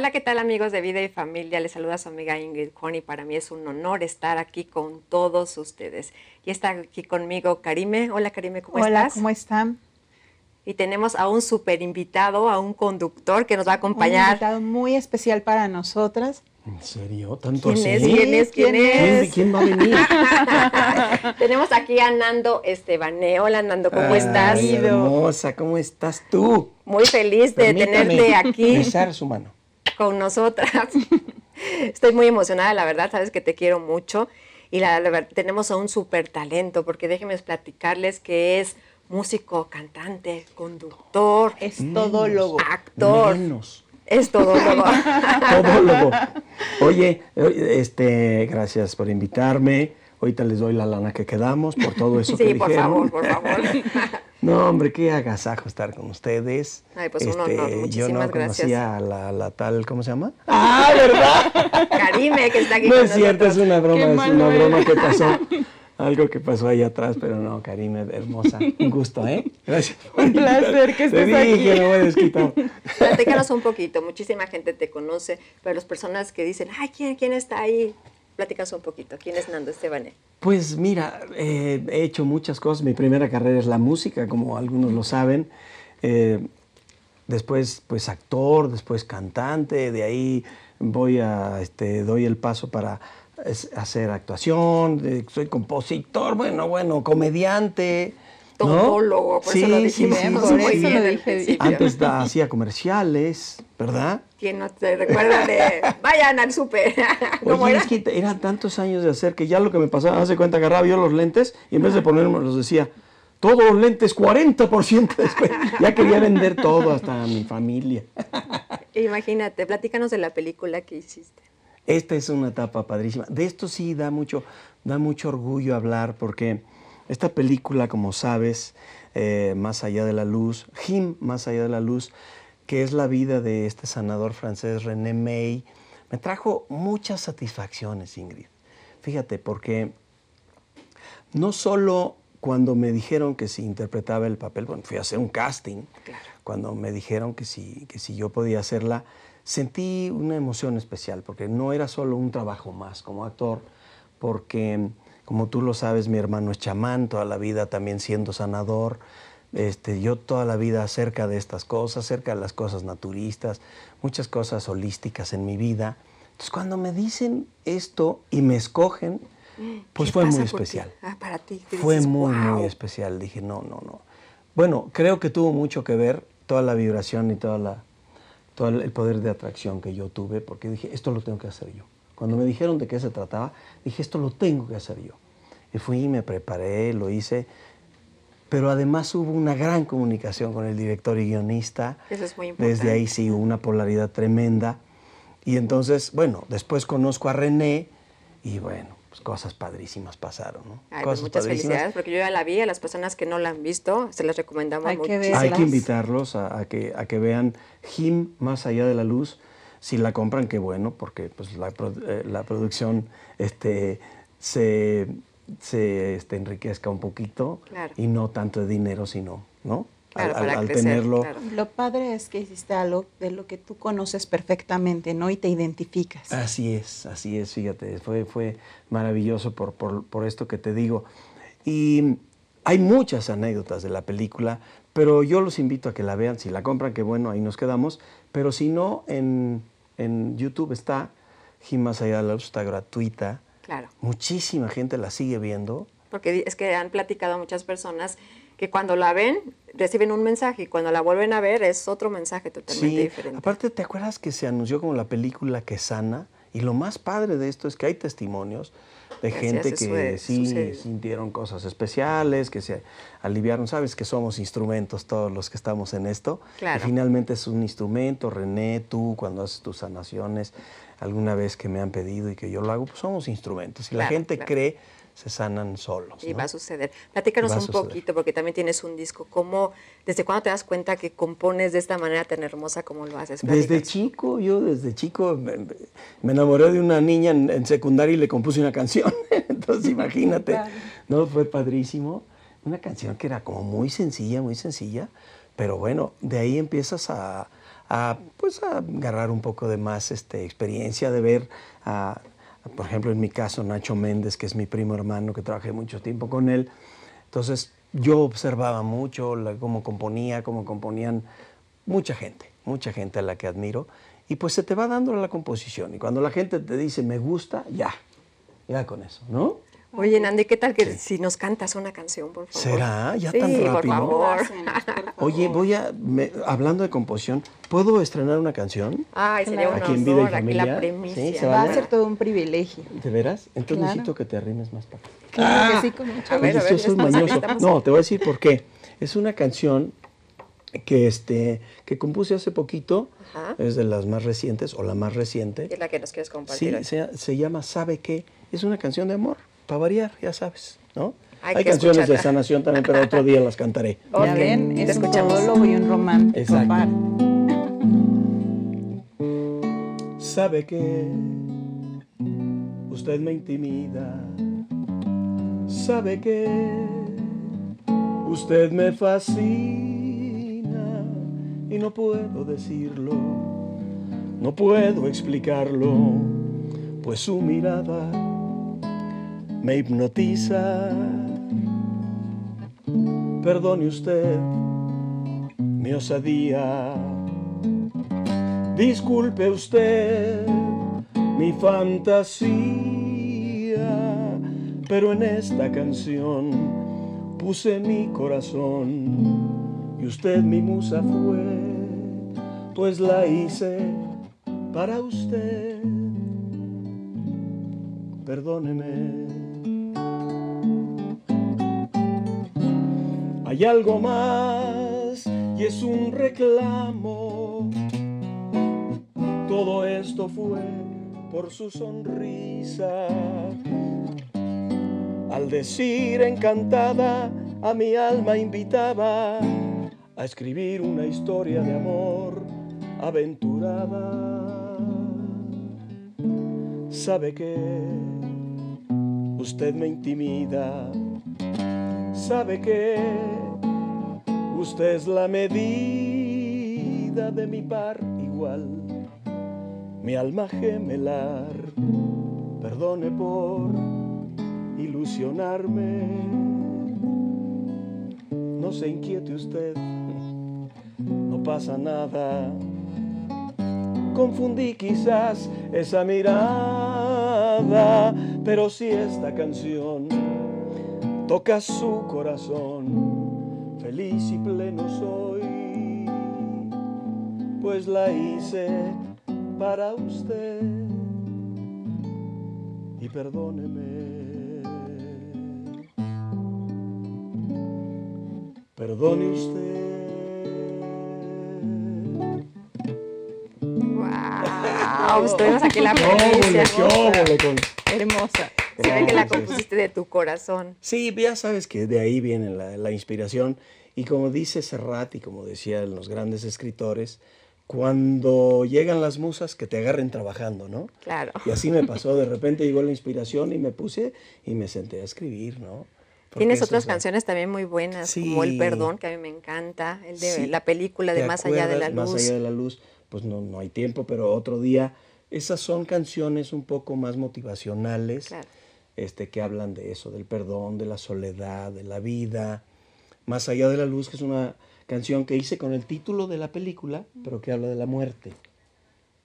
Hola, ¿qué tal amigos de Vida y Familia? Les saluda su amiga Ingrid Connie. para mí es un honor estar aquí con todos ustedes. Y está aquí conmigo Karime. Hola Karime, ¿cómo estás? Hola, ¿cómo están? Y tenemos a un super invitado, a un conductor que nos va a acompañar. Un invitado muy especial para nosotras. ¿En serio? ¿Tanto ¿Quién Es, ¿Quién es? ¿Quién, es? ¿Quién, va a venir? Tenemos aquí a Nando Estebané. Hola, Nando, ¿cómo estás? Hermosa, ¿cómo estás tú? Muy feliz de tenerte aquí. Besar su mano con nosotras. Estoy muy emocionada, la verdad, sabes que te quiero mucho y la, tenemos a un súper talento, porque déjenme platicarles que es músico, cantante, conductor, es todólogo, actor. Menos. Es todólogo. Oye, eh, este, gracias por invitarme. Ahorita les doy la lana que quedamos por todo eso sí, por favor, por favor. no, hombre, qué agasajo estar con ustedes. Ay, pues un este, honor. Muchísimas yo no gracias. conocía a la, la, tal, ¿cómo se llama? ¡Ah, verdad! Karime, que está aquí No es cierto, es una broma, es una broma que pasó. Algo que pasó ahí atrás, pero no, Karime, hermosa. Un gusto, ¿eh? Gracias. Un placer que estés te dije, aquí. me voy a Platícanos un poquito. Muchísima gente te conoce, pero las personas que dicen, ay, ¿quién, quién está ahí? Platicas un poquito. ¿Quién es Nando Estebané? Pues mira, eh, he hecho muchas cosas. Mi primera carrera es la música, como algunos lo saben. Eh, después, pues actor, después cantante. De ahí voy a, este, doy el paso para hacer actuación. Eh, soy compositor, bueno, bueno, comediante. topólogo, por sí, eso lo dijimos. Sí, sí, Antes hacía comerciales, ¿verdad? ¿Quién no te recuerda de vayan al súper? es que eran tantos años de hacer que ya lo que me pasaba, hace cuenta, agarraba yo los lentes y en vez de ponerme los decía, todos los lentes 40% después. Ya quería vender todo hasta a mi familia. Imagínate, platícanos de la película que hiciste. Esta es una etapa padrísima. De esto sí da mucho, da mucho orgullo hablar porque esta película, como sabes, eh, Más allá de la luz, Jim, Más allá de la luz, que es la vida de este sanador francés René May, me trajo muchas satisfacciones, Ingrid. Fíjate, porque no solo cuando me dijeron que si interpretaba el papel, bueno, fui a hacer un casting, cuando me dijeron que si, que si yo podía hacerla, sentí una emoción especial, porque no era solo un trabajo más como actor, porque como tú lo sabes, mi hermano es chamán, toda la vida también siendo sanador, este, yo toda la vida acerca de estas cosas, acerca de las cosas naturistas, muchas cosas holísticas en mi vida. Entonces, cuando me dicen esto y me escogen, pues fue muy especial. Ah, para ti. fue muy, muy especial. Dije, no, no, no. Bueno, creo que tuvo mucho que ver toda la vibración y todo el poder de atracción que yo tuve, porque dije, esto lo tengo que hacer yo. Cuando me dijeron de qué se trataba, dije, esto lo tengo que hacer yo. Y fui y me preparé, lo hice pero además hubo una gran comunicación con el director y guionista. Eso es muy importante. Desde ahí sí hubo una polaridad tremenda. Y entonces, bueno, después conozco a René y bueno, pues cosas padrísimas pasaron, ¿no? Hay pues muchas felicidades, porque yo ya la vi, a las personas que no la han visto, se las recomendamos Hay Que Hay que invitarlos a, que, a que vean Jim Más Allá de la Luz. Si la compran, qué bueno, porque pues, la, eh, la producción este, se se este, enriquezca un poquito y no tanto de dinero, sino, ¿no? al, tenerlo. Lo padre es que hiciste algo de lo que tú conoces perfectamente, ¿no? Y te identificas. Así es, así es, fíjate, fue, fue maravilloso por, esto que te digo. Y hay muchas anécdotas de la película, pero yo los invito a que la vean. Si la compran, que bueno, ahí nos quedamos. Pero si no, en, en YouTube está Jimás Ayala, está gratuita Muchísima gente la sigue viendo. Porque es que han platicado muchas personas que cuando la ven reciben un mensaje y cuando la vuelven a ver es otro mensaje totalmente sí. diferente. Aparte, ¿te acuerdas que se anunció como la película que sana? Y lo más padre de esto es que hay testimonios de gente que e, sí sintieron cosas especiales, que se aliviaron. Sabes que somos instrumentos todos los que estamos en esto. Y finalmente es un instrumento, René, tú cuando haces tus sanaciones, alguna vez que me han pedido y que yo lo hago, pues somos instrumentos. Y la gente cree se sanan solos. Y va a suceder. Platícanos un poquito, porque también tienes un disco. ¿Cómo, ¿Desde cuándo te das cuenta que compones de esta manera tan hermosa como lo haces? Desde chico, yo desde chico me, enamoré de una niña en, secundaria y le compuse una canción. Entonces imagínate, ¿no? Fue padrísimo. Una canción que era como muy sencilla, muy sencilla, pero bueno, de ahí empiezas a, pues, agarrar un poco de más este, experiencia, de ver a por ejemplo, en mi caso, Nacho Méndez, que es mi primo hermano, que trabajé mucho tiempo con él. Entonces, yo observaba mucho cómo componía, cómo componían mucha gente, mucha gente a la que admiro. Y pues se te va dando la composición. Y cuando la gente te dice, me gusta, ya, ya con eso, ¿no? Oye, Nandy, ¿qué tal que si nos cantas una canción, por favor? ¿Será? ¿Ya sí, tan rápido? Por favor. Oye, voy a, hablando de composición, ¿puedo estrenar una canción? Ay, sería claro. Aquí en Vida y Aquí la premisa. va, a ser todo un privilegio. ¿De veras? Entonces necesito que te arrimes más para Claro que ah. sí, con mucho gusto. mañoso. No, te voy a decir por qué. Es una canción que este que compuse hace poquito, es de las más recientes o la más reciente. Es la que nos quieres compartir. Sí, Se, se, llama Sabe qué, es una canción de amor para variar, ya sabes, ¿no? Hay, canciones de de sanación también, pero otro día las cantaré. Ya ven, es un román y un Sabe que usted me intimida. Sabe que usted me fascina y no puedo decirlo, no puedo explicarlo, pues su mirada me hipnotiza. Perdone usted mi osadía. Disculpe usted mi fantasía, pero en esta canción puse mi corazón y usted mi musa fue, pues la hice para usted. Perdóneme. Y algo más y es un reclamo. Todo esto fue por su sonrisa. Al decir encantada, a mi alma invitaba a escribir una historia de amor aventurada. ¿Sabe que Usted me intimida. ¿Sabe que Usted es la medida de mi par igual, mi alma gemelar. Perdone por ilusionarme. No se inquiete usted, no pasa nada. Confundí quizás esa mirada, pero si esta canción toca su corazón feliz y pleno soy, pues la hice para usted. Y perdóneme. Perdone usted. Wow, tuvimos aquí la provincia. Hermosa que la oh, compusiste de tu corazón. Sí, ya sabes que de ahí viene la, inspiración. Y como dice Serrat y como decían los grandes escritores, cuando llegan las musas, que te agarren trabajando, ¿no? Claro. Y así me pasó, de repente llegó la inspiración y me puse y me senté a escribir, ¿no? Tienes otras canciones también muy buenas, como El Perdón, que a mí me encanta, el de la película de Más allá de la luz. Más allá de la luz, pues no, no hay tiempo, pero otro día. Esas son canciones un poco más motivacionales este, que hablan de eso, del perdón, de la soledad, de la vida. Más allá de la luz, que es una canción que hice con el título de la película, pero que habla de la muerte.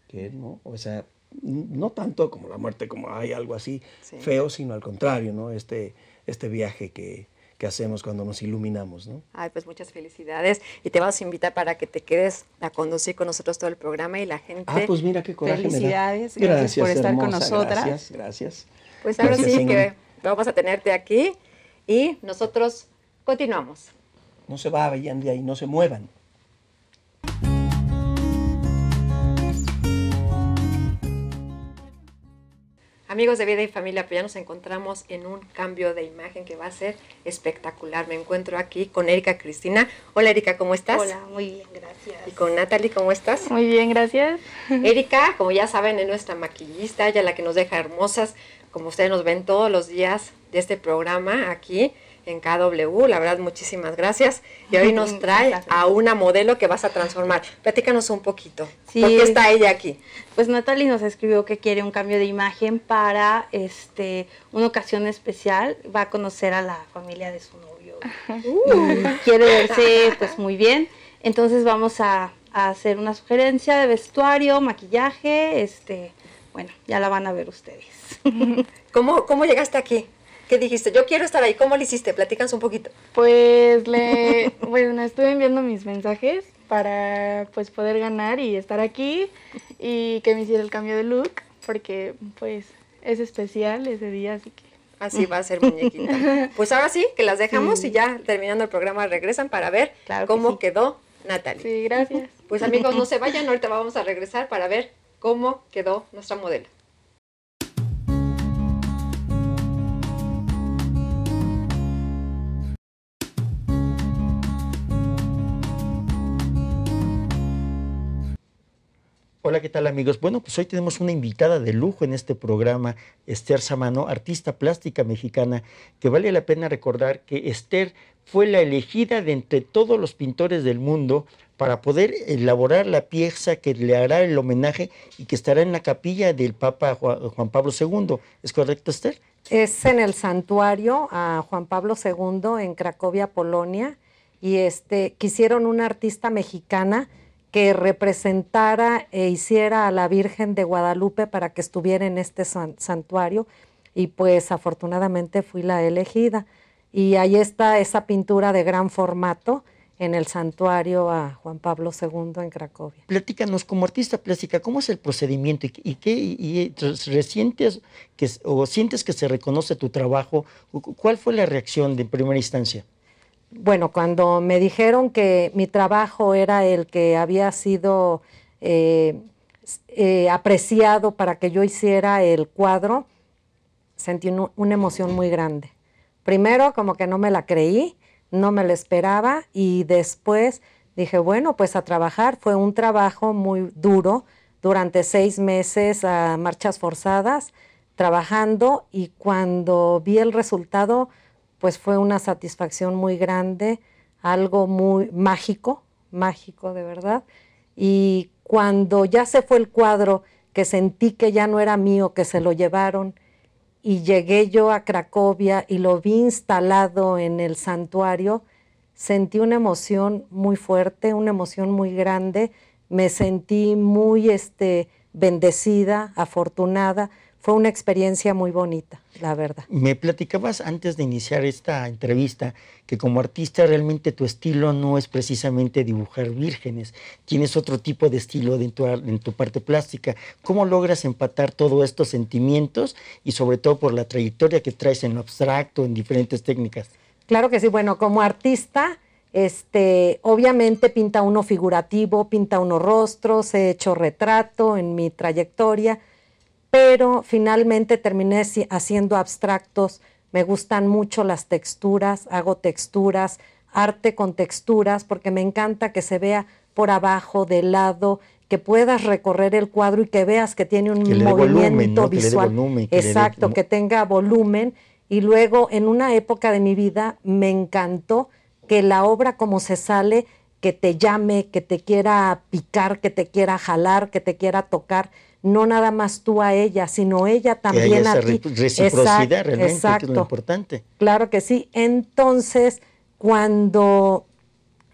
Que, ¿no? O sea, no tanto como la muerte, como hay algo así feo, sino al contrario, ¿no? Este, este viaje que, que hacemos cuando nos iluminamos, ¿no? Ay, pues muchas felicidades y te vamos a invitar para que te quedes a conducir con nosotros todo el programa y la ah, gente. Ah, pues mira qué coraje Felicidades, Gracias, por estar con nosotras. Gracias, gracias. Pues ahora sí que vamos a tenerte aquí y nosotros continuamos. No se vayan de ahí, no se muevan. Amigos de Vida y Familia, pues ya nos encontramos en un cambio de imagen que va a ser espectacular. Me encuentro aquí con Erika Cristina. Hola Erika, ¿cómo estás? Hola, muy bien, gracias. Y con Natalie, ¿cómo estás? Muy bien, gracias. Erika, como ya saben, es nuestra maquillista, ella la que nos deja hermosas como ustedes nos ven todos los días de este programa aquí en KW. La verdad, muchísimas gracias. Y hoy nos trae a una modelo que vas a transformar. Platícanos un poquito. ¿Por qué está ella aquí? Pues Natalie nos escribió que quiere un cambio de imagen para este una ocasión especial. Va a conocer a la familia de su novio. Uh. Quiere verse pues muy bien. Entonces vamos a, a hacer una sugerencia de vestuario, maquillaje, este bueno, ya la van a ver ustedes. ¿Cómo, cómo llegaste aquí? ¿Qué dijiste? Yo quiero estar ahí. ¿Cómo lo hiciste? Platícanos un poquito. Pues le, bueno, estuve enviando mis mensajes para pues poder ganar y estar aquí y que me hiciera el cambio de look porque pues es especial ese día, así que Así va a ser, muñequita. Pues ahora sí, que las dejamos y ya terminando el programa regresan para ver cómo quedó Natalia. Sí, gracias. Pues amigos, no se vayan, ahorita vamos a regresar para ver cómo quedó nuestra modelo. Hola, ¿qué tal amigos? Bueno, pues hoy tenemos una invitada de lujo en este programa, Esther Samano, artista plástica mexicana, que vale la pena recordar que Esther fue la elegida de entre todos los pintores del mundo para poder elaborar la pieza que le hará el homenaje y que estará en la capilla del Papa Juan Pablo II. ¿Es correcto, Esther? Es en el santuario a Juan Pablo II en Cracovia, Polonia, y este, quisieron una artista mexicana que representara e hiciera a la Virgen de Guadalupe para que estuviera en este santuario, y pues afortunadamente fui la elegida. Y ahí está esa pintura de gran formato en el santuario a Juan Pablo II en Cracovia. Platícanos como artista plástica, ¿cómo es el procedimiento y, qué y, que, o sientes que se reconoce tu trabajo? ¿Cuál fue la reacción de primera instancia? Bueno, cuando me dijeron que mi trabajo era el que había sido eh, eh, apreciado para que yo hiciera el cuadro, sentí una emoción muy grande. Primero, como que no me la creí, no me lo esperaba y después dije, bueno, pues a trabajar. Fue un trabajo muy duro durante seis meses a marchas forzadas, trabajando y cuando vi el resultado, pues fue una satisfacción muy grande, algo muy mágico, mágico de verdad. Y cuando ya se fue el cuadro, que sentí que ya no era mío, que se lo llevaron, y llegué yo a Cracovia y lo vi instalado en el santuario, sentí una emoción muy fuerte, una emoción muy grande, me sentí muy este, bendecida, afortunada, fue una experiencia muy bonita, la verdad. Me platicabas antes de iniciar esta entrevista que como artista realmente tu estilo no es precisamente dibujar vírgenes, tienes otro tipo de estilo en tu, tu parte plástica. ¿Cómo logras empatar todos estos sentimientos y sobre todo por la trayectoria que traes en lo abstracto, en diferentes técnicas? Claro que sí, bueno, como artista... Este, obviamente pinta uno figurativo, pinta uno rostros, he hecho retrato en mi trayectoria, pero finalmente terminé haciendo abstractos. Me gustan mucho las texturas, hago texturas, arte con texturas, porque me encanta que se vea por abajo, de lado, que puedas recorrer el cuadro y que veas que tiene un movimiento visual. Exacto, que tenga volumen. Y luego, en una época de mi vida, me encantó que la obra como se sale, que te llame, que te quiera picar, que te quiera jalar, que te quiera tocar no nada más tú a ella, sino ella también a ti. Reciprocidad realmente es lo importante. Claro que sí. Entonces, cuando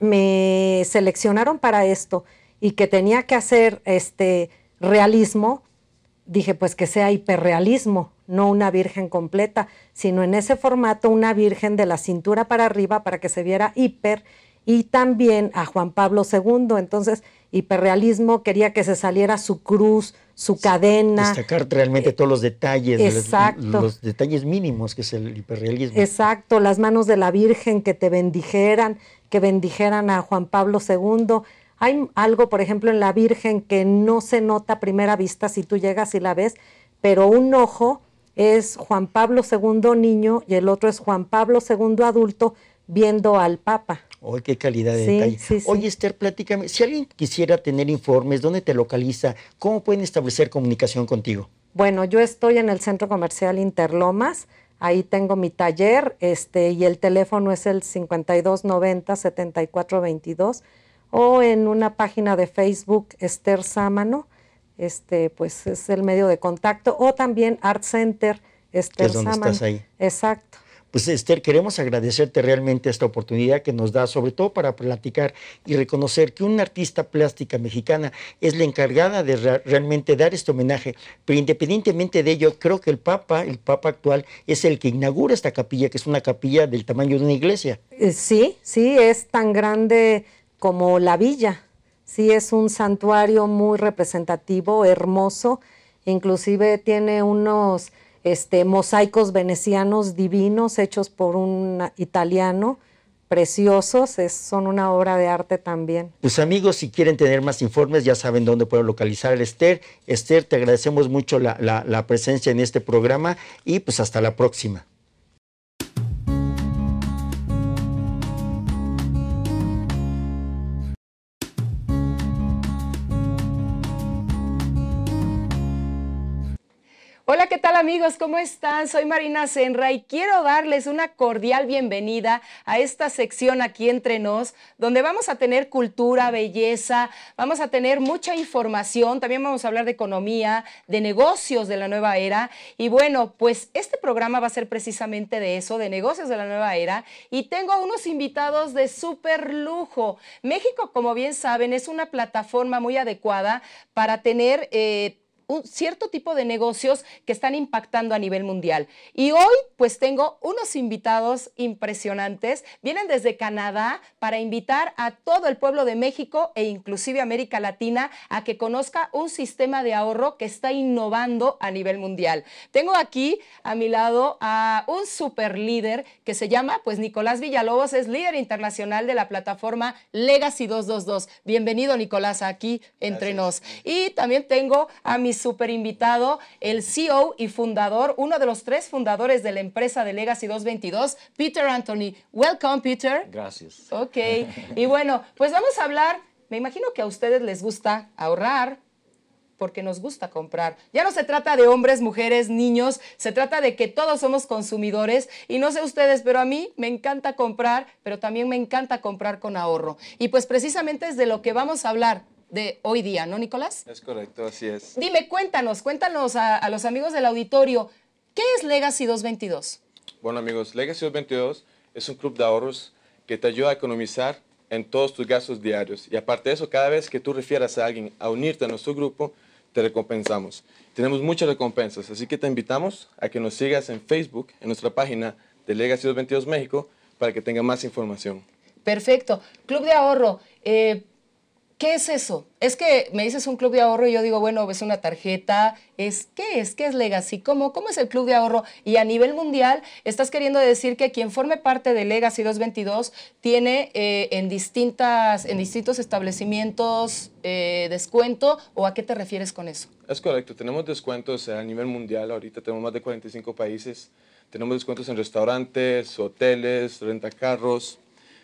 me seleccionaron para esto y que tenía que hacer este realismo, dije, pues que sea hiperrealismo, no una virgen completa, sino en ese formato una virgen de la cintura para arriba para que se viera hiper y también a Juan Pablo II. Entonces, hiperrealismo quería que se saliera su cruz, su cadena. Destacar realmente eh, todos los detalles, Los, los, detalles mínimos que es el hiperrealismo. Exacto, las manos de la Virgen que te bendijeran, que bendijeran a Juan Pablo II. Hay algo, por ejemplo, en la Virgen que no se nota a primera vista si tú llegas y la ves, pero un ojo es Juan Pablo II niño y el otro es Juan Pablo II adulto viendo al Papa. Oye qué calidad de detalle. Oye, Esther, platícame, si alguien quisiera tener informes, ¿dónde te localiza? ¿Cómo pueden establecer comunicación contigo? Bueno, yo estoy en el Centro Comercial Interlomas, ahí tengo mi taller este, y el teléfono es el 5290-7422 o en una página de Facebook, Esther Sámano, este, pues es el medio de contacto, o también Art Center, Esther es donde Estás ahí. Exacto. Pues Esther, queremos agradecerte realmente esta oportunidad que nos da, sobre todo para platicar y reconocer que una artista plástica mexicana es la encargada de realmente dar este homenaje. Pero independientemente de ello, creo que el Papa, el Papa actual, es el que inaugura esta capilla, que es una capilla del tamaño de una iglesia. Eh, sí, sí, es tan grande como la villa. Sí, es un santuario muy representativo, hermoso. Inclusive tiene unos este, mosaicos venecianos divinos hechos por un italiano, preciosos, son una obra de arte también. Pues amigos, si quieren tener más informes, ya saben dónde puedo localizar el Esther. Esther, te agradecemos mucho la, la, la presencia en este programa y pues hasta la próxima. Hola, ¿qué tal amigos? ¿Cómo están? Soy Marina Senra y quiero darles una cordial bienvenida a esta sección aquí entre nos, donde vamos a tener cultura, belleza, vamos a tener mucha información, también vamos a hablar de economía, de negocios de la nueva era. Y bueno, pues este programa va a ser precisamente de eso, de negocios de la nueva era. Y tengo a unos invitados de súper lujo. México, como bien saben, es una plataforma muy adecuada para tener... Eh, un cierto tipo de negocios que están impactando a nivel mundial. Y hoy pues tengo unos invitados impresionantes. Vienen desde Canadá para invitar a todo el pueblo de México e inclusive América Latina a que conozca un sistema de ahorro que está innovando a nivel mundial. Tengo aquí a mi lado a un super líder que se llama pues Nicolás Villalobos, es líder internacional de la plataforma Legacy 222. Bienvenido Nicolás aquí entre nos. Y también tengo a mis super invitado, el CEO y fundador, uno de los tres fundadores de la empresa de Legacy 222, Peter Anthony. Welcome, Peter. Gracias. Ok. Y bueno, pues vamos a hablar. Me imagino que a ustedes les gusta ahorrar, porque nos gusta comprar. Ya no se trata de hombres, mujeres, niños, se trata de que todos somos consumidores y no sé ustedes, pero a mí me encanta comprar, pero también me encanta comprar con ahorro. Y pues precisamente es de lo que vamos a hablar de hoy día, ¿no, Nicolás? Es correcto, así es. Dime, cuéntanos, cuéntanos a, los amigos del auditorio, ¿qué es Legacy 222? Bueno, amigos, Legacy 222 es un club de ahorros que te ayuda a economizar en todos tus gastos diarios. Y aparte de eso, cada vez que tú refieras a alguien a unirte a nuestro grupo, te recompensamos. Tenemos muchas recompensas, así que te invitamos a que nos sigas en Facebook, en nuestra página de Legacy 222 México, para que tenga más información. Perfecto. Club de ahorro, eh, ¿Qué es eso? Es que me dices un club de ahorro y yo digo, bueno, ves una tarjeta, es ¿qué es? ¿Qué es Legacy? ¿Cómo, ¿Cómo es el club de ahorro? Y a nivel mundial, estás queriendo decir que quien forme parte de Legacy 222 tiene eh, en, distintas, en distintos establecimientos eh, descuento o a qué te refieres con eso? Es correcto, tenemos descuentos a nivel mundial, ahorita tenemos más de 45 países, tenemos descuentos en restaurantes, hoteles, renta carros,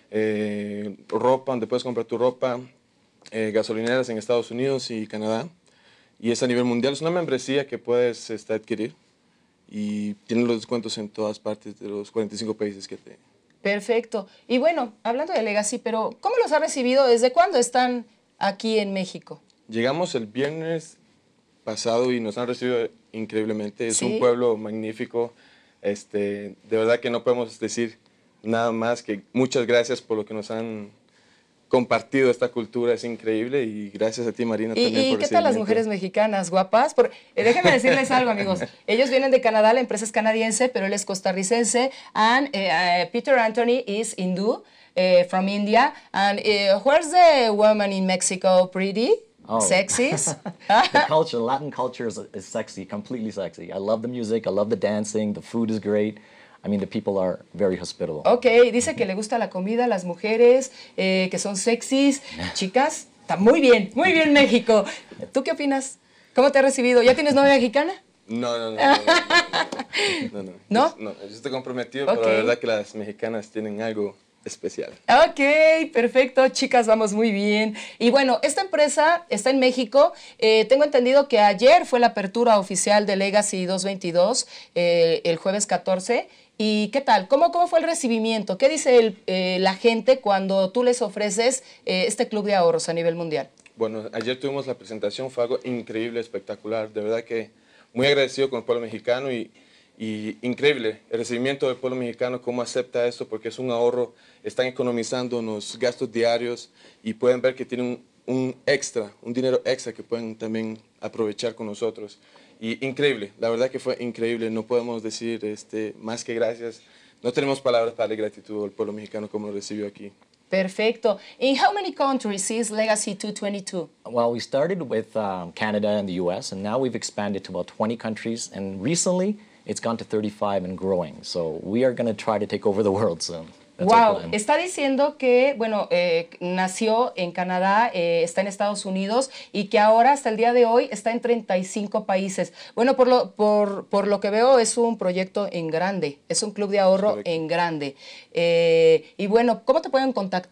eh, ropa, donde puedes comprar tu ropa, eh, gasolineras en Estados Unidos y Canadá. Y es a nivel mundial, es una membresía que puedes este, adquirir y tiene los descuentos en todas partes de los 45 países que te... Perfecto. Y bueno, hablando de Legacy, pero ¿cómo los ha recibido? ¿Desde cuándo están aquí en México? Llegamos el viernes pasado y nos han recibido increíblemente. Es un pueblo magnífico. Este, de verdad que no podemos decir nada más que muchas gracias por lo que nos han compartido esta cultura, es increíble y gracias a ti Marina y, también. ¿Y qué tal las mujeres mexicanas, guapas? Eh, déjenme decirles algo amigos, ellos vienen de Canadá, la empresa es canadiense, pero él es costarricense, and eh, eh, Peter Anthony is Hindu from India, and where's the woman in Mexico pretty? Oh. Sexy? the culture, Latin culture is sexy, completely sexy. I love the music, I love the dancing, the food is great. I mean, the people are very hospitable. Ok, dice que le gusta la comida, las mujeres, eh, que son sexys, chicas. Está muy bien, muy bien México. ¿Tú qué opinas? ¿Cómo te ha recibido? ¿Ya tienes novia mexicana? No, no, no. No, no. ¿No? no. yo estoy comprometido, pero la verdad que las mexicanas tienen algo especial. Ok, perfecto, chicas, vamos muy bien. Y bueno, esta empresa está en México. Eh, tengo entendido que ayer fue la apertura oficial de Legacy 222, eh, el jueves 14, ¿Y qué tal? ¿Cómo, cómo fue el recibimiento? ¿Qué dice eh, la gente cuando tú les ofreces eh, este club de ahorros a nivel mundial? Bueno, ayer tuvimos la presentación, fue algo increíble, espectacular. De verdad que muy agradecido con el pueblo mexicano y, increíble el recibimiento del pueblo mexicano, cómo acepta esto, porque es un ahorro, están economizando los gastos diarios y pueden ver que tienen un extra, un dinero extra que pueden también aprovechar con nosotros. Y increíble, la verdad que fue increíble. No podemos decir este, más que gracias. No tenemos palabras para darle gratitud al pueblo mexicano como lo recibió aquí. Perfecto. In how many countries is Legacy 222? Well, we started with um, Canada and the U.S., and now we've expanded to about 20 countries, and recently it's gone to 35 and growing. So we are going to try to take over the world soon. wow, está diciendo que, bueno, eh, nació en Canadá, eh, está en Estados Unidos y que ahora hasta el día de hoy está en 35 países. Bueno, por lo, por, lo que veo es un proyecto en grande, es un club de ahorro en grande. Eh, y bueno, ¿cómo te pueden contactar?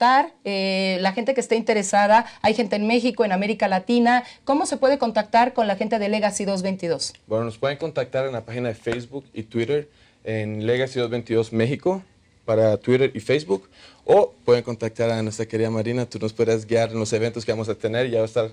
la gente que esté interesada, hay gente en México, en América Latina, ¿cómo se puede contactar con la gente de Legacy 222? Bueno, nos pueden contactar en la página de Facebook y Twitter en Legacy 222 México para Twitter y Facebook. O pueden contactar a nuestra querida Marina, tú nos podrás guiar en los eventos que vamos a tener. Ya va a estar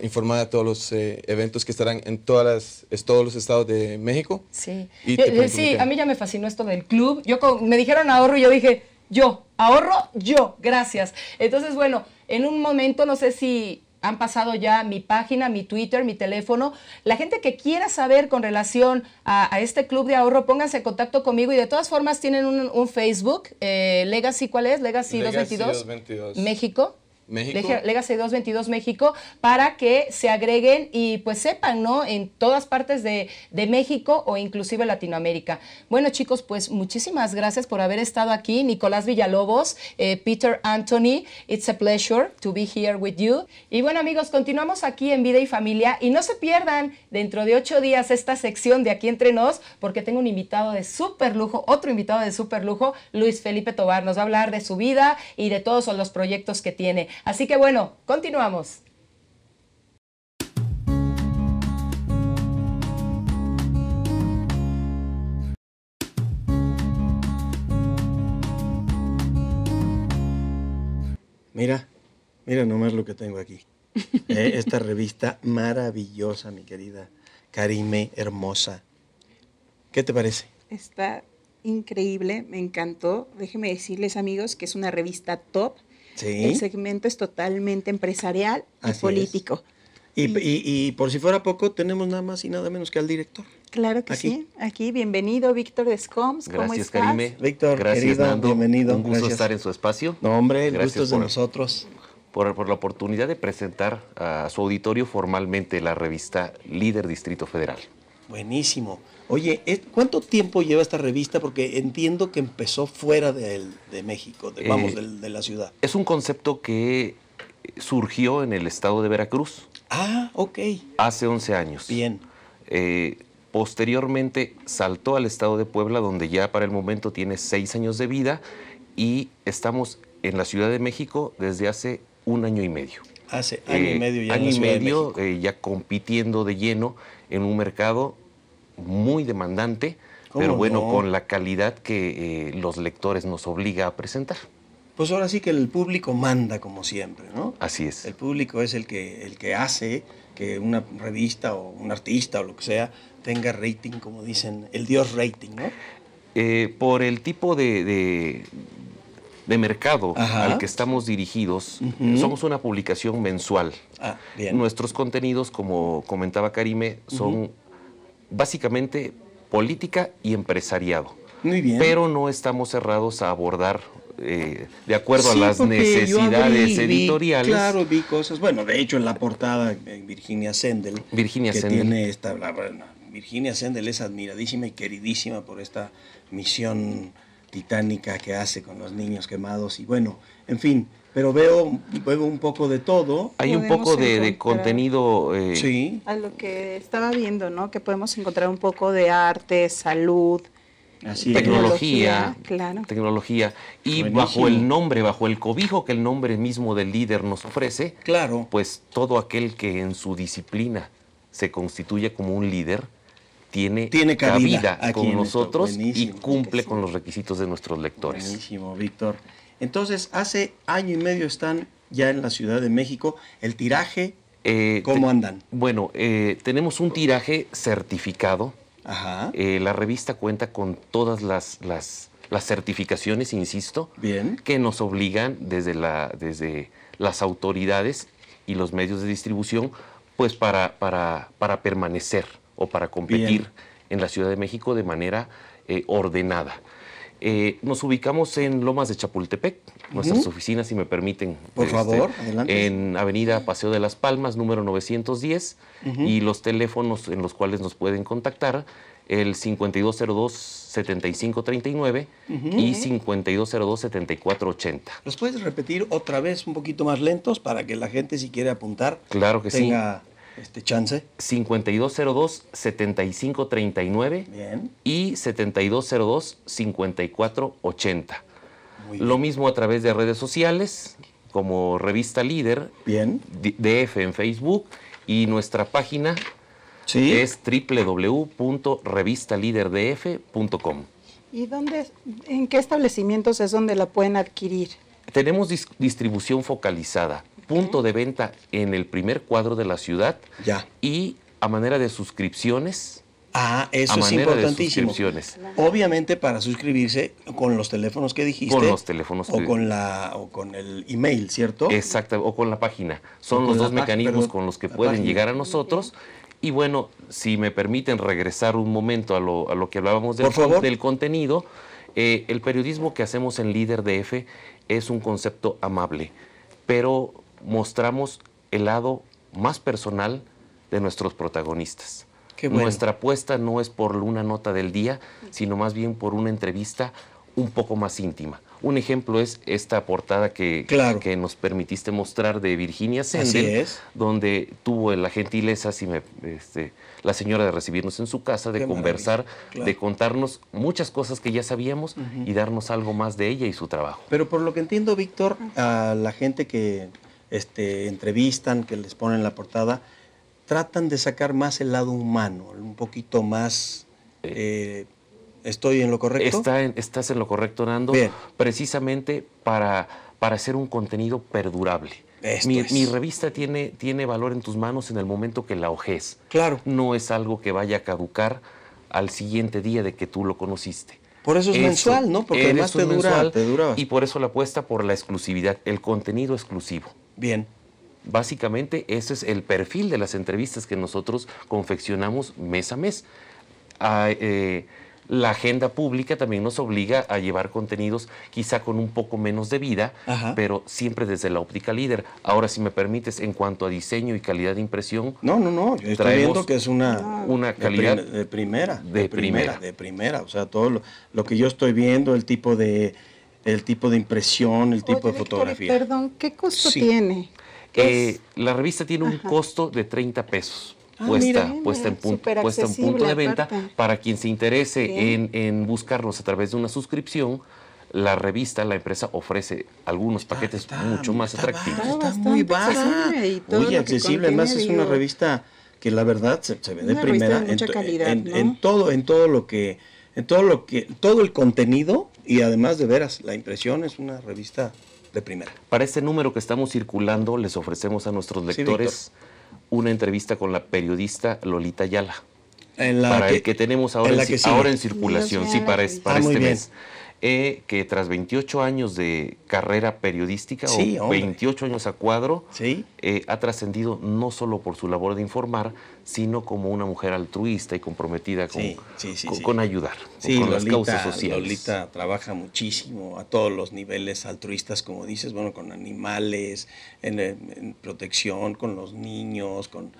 informada de todos los eh, eventos que estarán en todas las, todos los estados de México. Sí, sí a mí ya me fascinó esto del club. Yo me dijeron ahorro y yo dije, yo, ahorro yo, gracias. Entonces, bueno, en un momento, no sé si han pasado ya mi página, mi Twitter, mi teléfono. La gente que quiera saber con relación a, este club de ahorro, pónganse en contacto conmigo y de todas formas tienen un, Facebook, eh, Legacy, ¿cuál es? Legacy, Legacy 222, México. México. Legacy 222 México, para que se agreguen y pues sepan, ¿no? En todas partes de, México o inclusive Latinoamérica. Bueno, chicos, pues muchísimas gracias por haber estado aquí. Nicolás Villalobos, eh, Peter Anthony, it's a pleasure to be here with you. Y bueno, amigos, continuamos aquí en Vida y Familia y no se pierdan dentro de ocho días esta sección de aquí entre nos, porque tengo un invitado de súper lujo, otro invitado de súper lujo, Luis Felipe Tobar. Nos va a hablar de su vida y de todos los proyectos que tiene. Así que bueno, continuamos. Mira, mira nomás lo que tengo aquí. Eh, esta revista maravillosa, mi querida Karime, hermosa. ¿Qué te parece? Está increíble, me encantó. Déjeme decirles, amigos, que es una revista top el segmento es totalmente empresarial y político. Y, por si fuera poco, tenemos nada más y nada menos que al director. Claro que sí. Aquí, bienvenido, Víctor Descoms. ¿Cómo Gracias, Karime. Víctor, Gracias, bienvenido. Un gusto estar en su espacio. No, hombre, el gusto es de nosotros. Por, por, la oportunidad de presentar a su auditorio formalmente la revista Líder Distrito Federal. Buenísimo. Oye, ¿cuánto tiempo lleva esta revista? Porque entiendo que empezó fuera de, México, vamos, eh, de, la ciudad. Es un concepto que surgió en el estado de Veracruz. Ah, ok. Hace 11 años. Bien. Eh, posteriormente saltó al estado de Puebla, donde ya para el momento tiene 6 años de vida, y estamos en la Ciudad de México desde hace un año y medio. Hace año y eh, medio y medio, ya compitiendo de lleno en un mercado muy demandante, pero bueno, con la calidad que eh, los lectores nos obliga a presentar. Pues ahora sí que el público manda como siempre, ¿no? Así es. El público es el que, el que hace que una revista o un artista o lo que sea tenga rating, como dicen, el dios rating, ¿no? Eh, por el tipo de, de, mercado al que estamos dirigidos, eh, somos una publicación mensual. Ah, bien. Nuestros contenidos, como comentaba Karime, son básicamente política y empresariado. Muy bien. Pero no estamos cerrados a abordar eh, de acuerdo a las necesidades editoriales. Vi, claro, vi cosas. Bueno, de hecho en la portada Virginia Sendel. Virginia Sendel. Tiene esta, Virginia Sendel es admiradísima y queridísima por esta misión titánica que hace con los niños quemados y bueno, en fin, pero veo, veo un poco de todo. Hay un poco de, contenido. Eh, a lo que estaba viendo, ¿no? Que podemos encontrar un poco de arte, salud. tecnología, claro. tecnología y bajo el nombre, bajo el cobijo que el nombre mismo del líder nos ofrece, claro, pues todo aquel que en su disciplina se constituye como un líder tiene, tiene cabida, con nosotros y cumple con los requisitos de nuestros lectores. Buenísimo, Víctor. Entonces, hace año y medio están ya en la Ciudad de México. El tiraje, eh, ¿cómo andan? Bueno, eh, tenemos un tiraje certificado. Ajá. Eh, la revista cuenta con todas las, certificaciones, insisto, Bien. que nos obligan desde, las autoridades y los medios de distribución pues para, permanecer o para competir en la Ciudad de México de manera ordenada. Eh, nos ubicamos en Lomas de Chapultepec, nuestras oficinas, si me permiten. Por este, favor, adelante. En Avenida Paseo de las Palmas, número 910, y los teléfonos en los cuales nos pueden contactar, el 5202-7539 y 5202-7480. ¿Los puedes repetir otra vez un poquito más lentos para que la gente, si quiere apuntar, claro que Sí este chance. 5202-7539 Bien. y 7202-5480. Lo mismo a través de redes sociales, como Revista Líder, Bien. DF en Facebook y nuestra página ¿Sí? es www.revistaliderdf.com. ¿Y dónde, en qué establecimientos es donde la pueden adquirir? Tenemos distribución focalizada punto de venta en el primer cuadro de la ciudad ya. y a manera de suscripciones. Ah, eso a es importantísimo. Obviamente para suscribirse con los teléfonos que dijiste. Con los teléfonos. O con la o con el email, ¿cierto? Exacto, o con la página. Son los dos mecanismos con los que pueden llegar a nosotros. Y bueno, si me permiten regresar un momento a lo, a lo que hablábamos del, del contenido, eh, el periodismo que hacemos en Líder DF es un concepto amable, pero mostramos el lado más personal de nuestros protagonistas. Bueno. Nuestra apuesta no es por una nota del día, sino más bien por una entrevista un poco más íntima. Un ejemplo es esta portada que, nos permitiste mostrar de Virginia Sender, donde tuvo la gentileza, si este, la señora, de recibirnos en su casa, de conversar, de contarnos muchas cosas que ya sabíamos y darnos algo más de ella y su trabajo. Pero por lo que entiendo, Víctor, a la gente que este, entrevistan, que les ponen la portada, tratan de sacar más el lado humano, un poquito más... Eh, ¿Estoy en lo correcto? estás en lo correcto, Nando. Precisamente para, para hacer un contenido perdurable. Mi, revista tiene, tiene valor en tus manos en el momento que la ojes. Claro. No es algo que vaya a caducar al siguiente día de que tú lo conociste. Por eso es mensual, ¿no? Porque además te te dura. Y por eso la apuesta por la exclusividad, el contenido exclusivo. Bien. Básicamente, ese es el perfil de las entrevistas que nosotros confeccionamos mes a mes. Ah, eh, la agenda pública también nos obliga a llevar contenidos quizá con un poco menos de vida, pero siempre desde la óptica líder. Ahora, si me permites, en cuanto a diseño y calidad de impresión... No, no, no, estoy viendo que es una, una calidad... De, primera. De, primera, De primera, o sea, todo lo que yo estoy viendo, el tipo de el tipo de impresión, el tipo de fotografía. perdón, ¿qué costo tiene? Eh, la revista tiene un costo de 30 pesos. puesta, ah, puesta, en punto, puesta en punto de venta para quien se interese en, en, buscarnos a través de una suscripción. La revista, la empresa ofrece algunos paquetes mucho más atractivos. está, muy baja. Muy accesible. Además, es una revista que la verdad se, se ve de primera calidad, en, todo en todo lo que en todo lo que todo el contenido y además, de veras, la impresión es una revista de primera. Para este número que estamos circulando, les ofrecemos a nuestros lectores una entrevista con la periodista Lolita Yala. En la para que, el que tenemos ahora en, circulación, sí, para, ah, este mes. Eh, que tras 28 años de carrera periodística, o 28 años a cuadro, eh, ha trascendido no solo por su labor de informar, sino como una mujer altruista y comprometida con, con, ayudar, con las causas sociales. Lolita trabaja muchísimo a todos los niveles altruistas, como dices, bueno, con animales, en protección, con los niños, con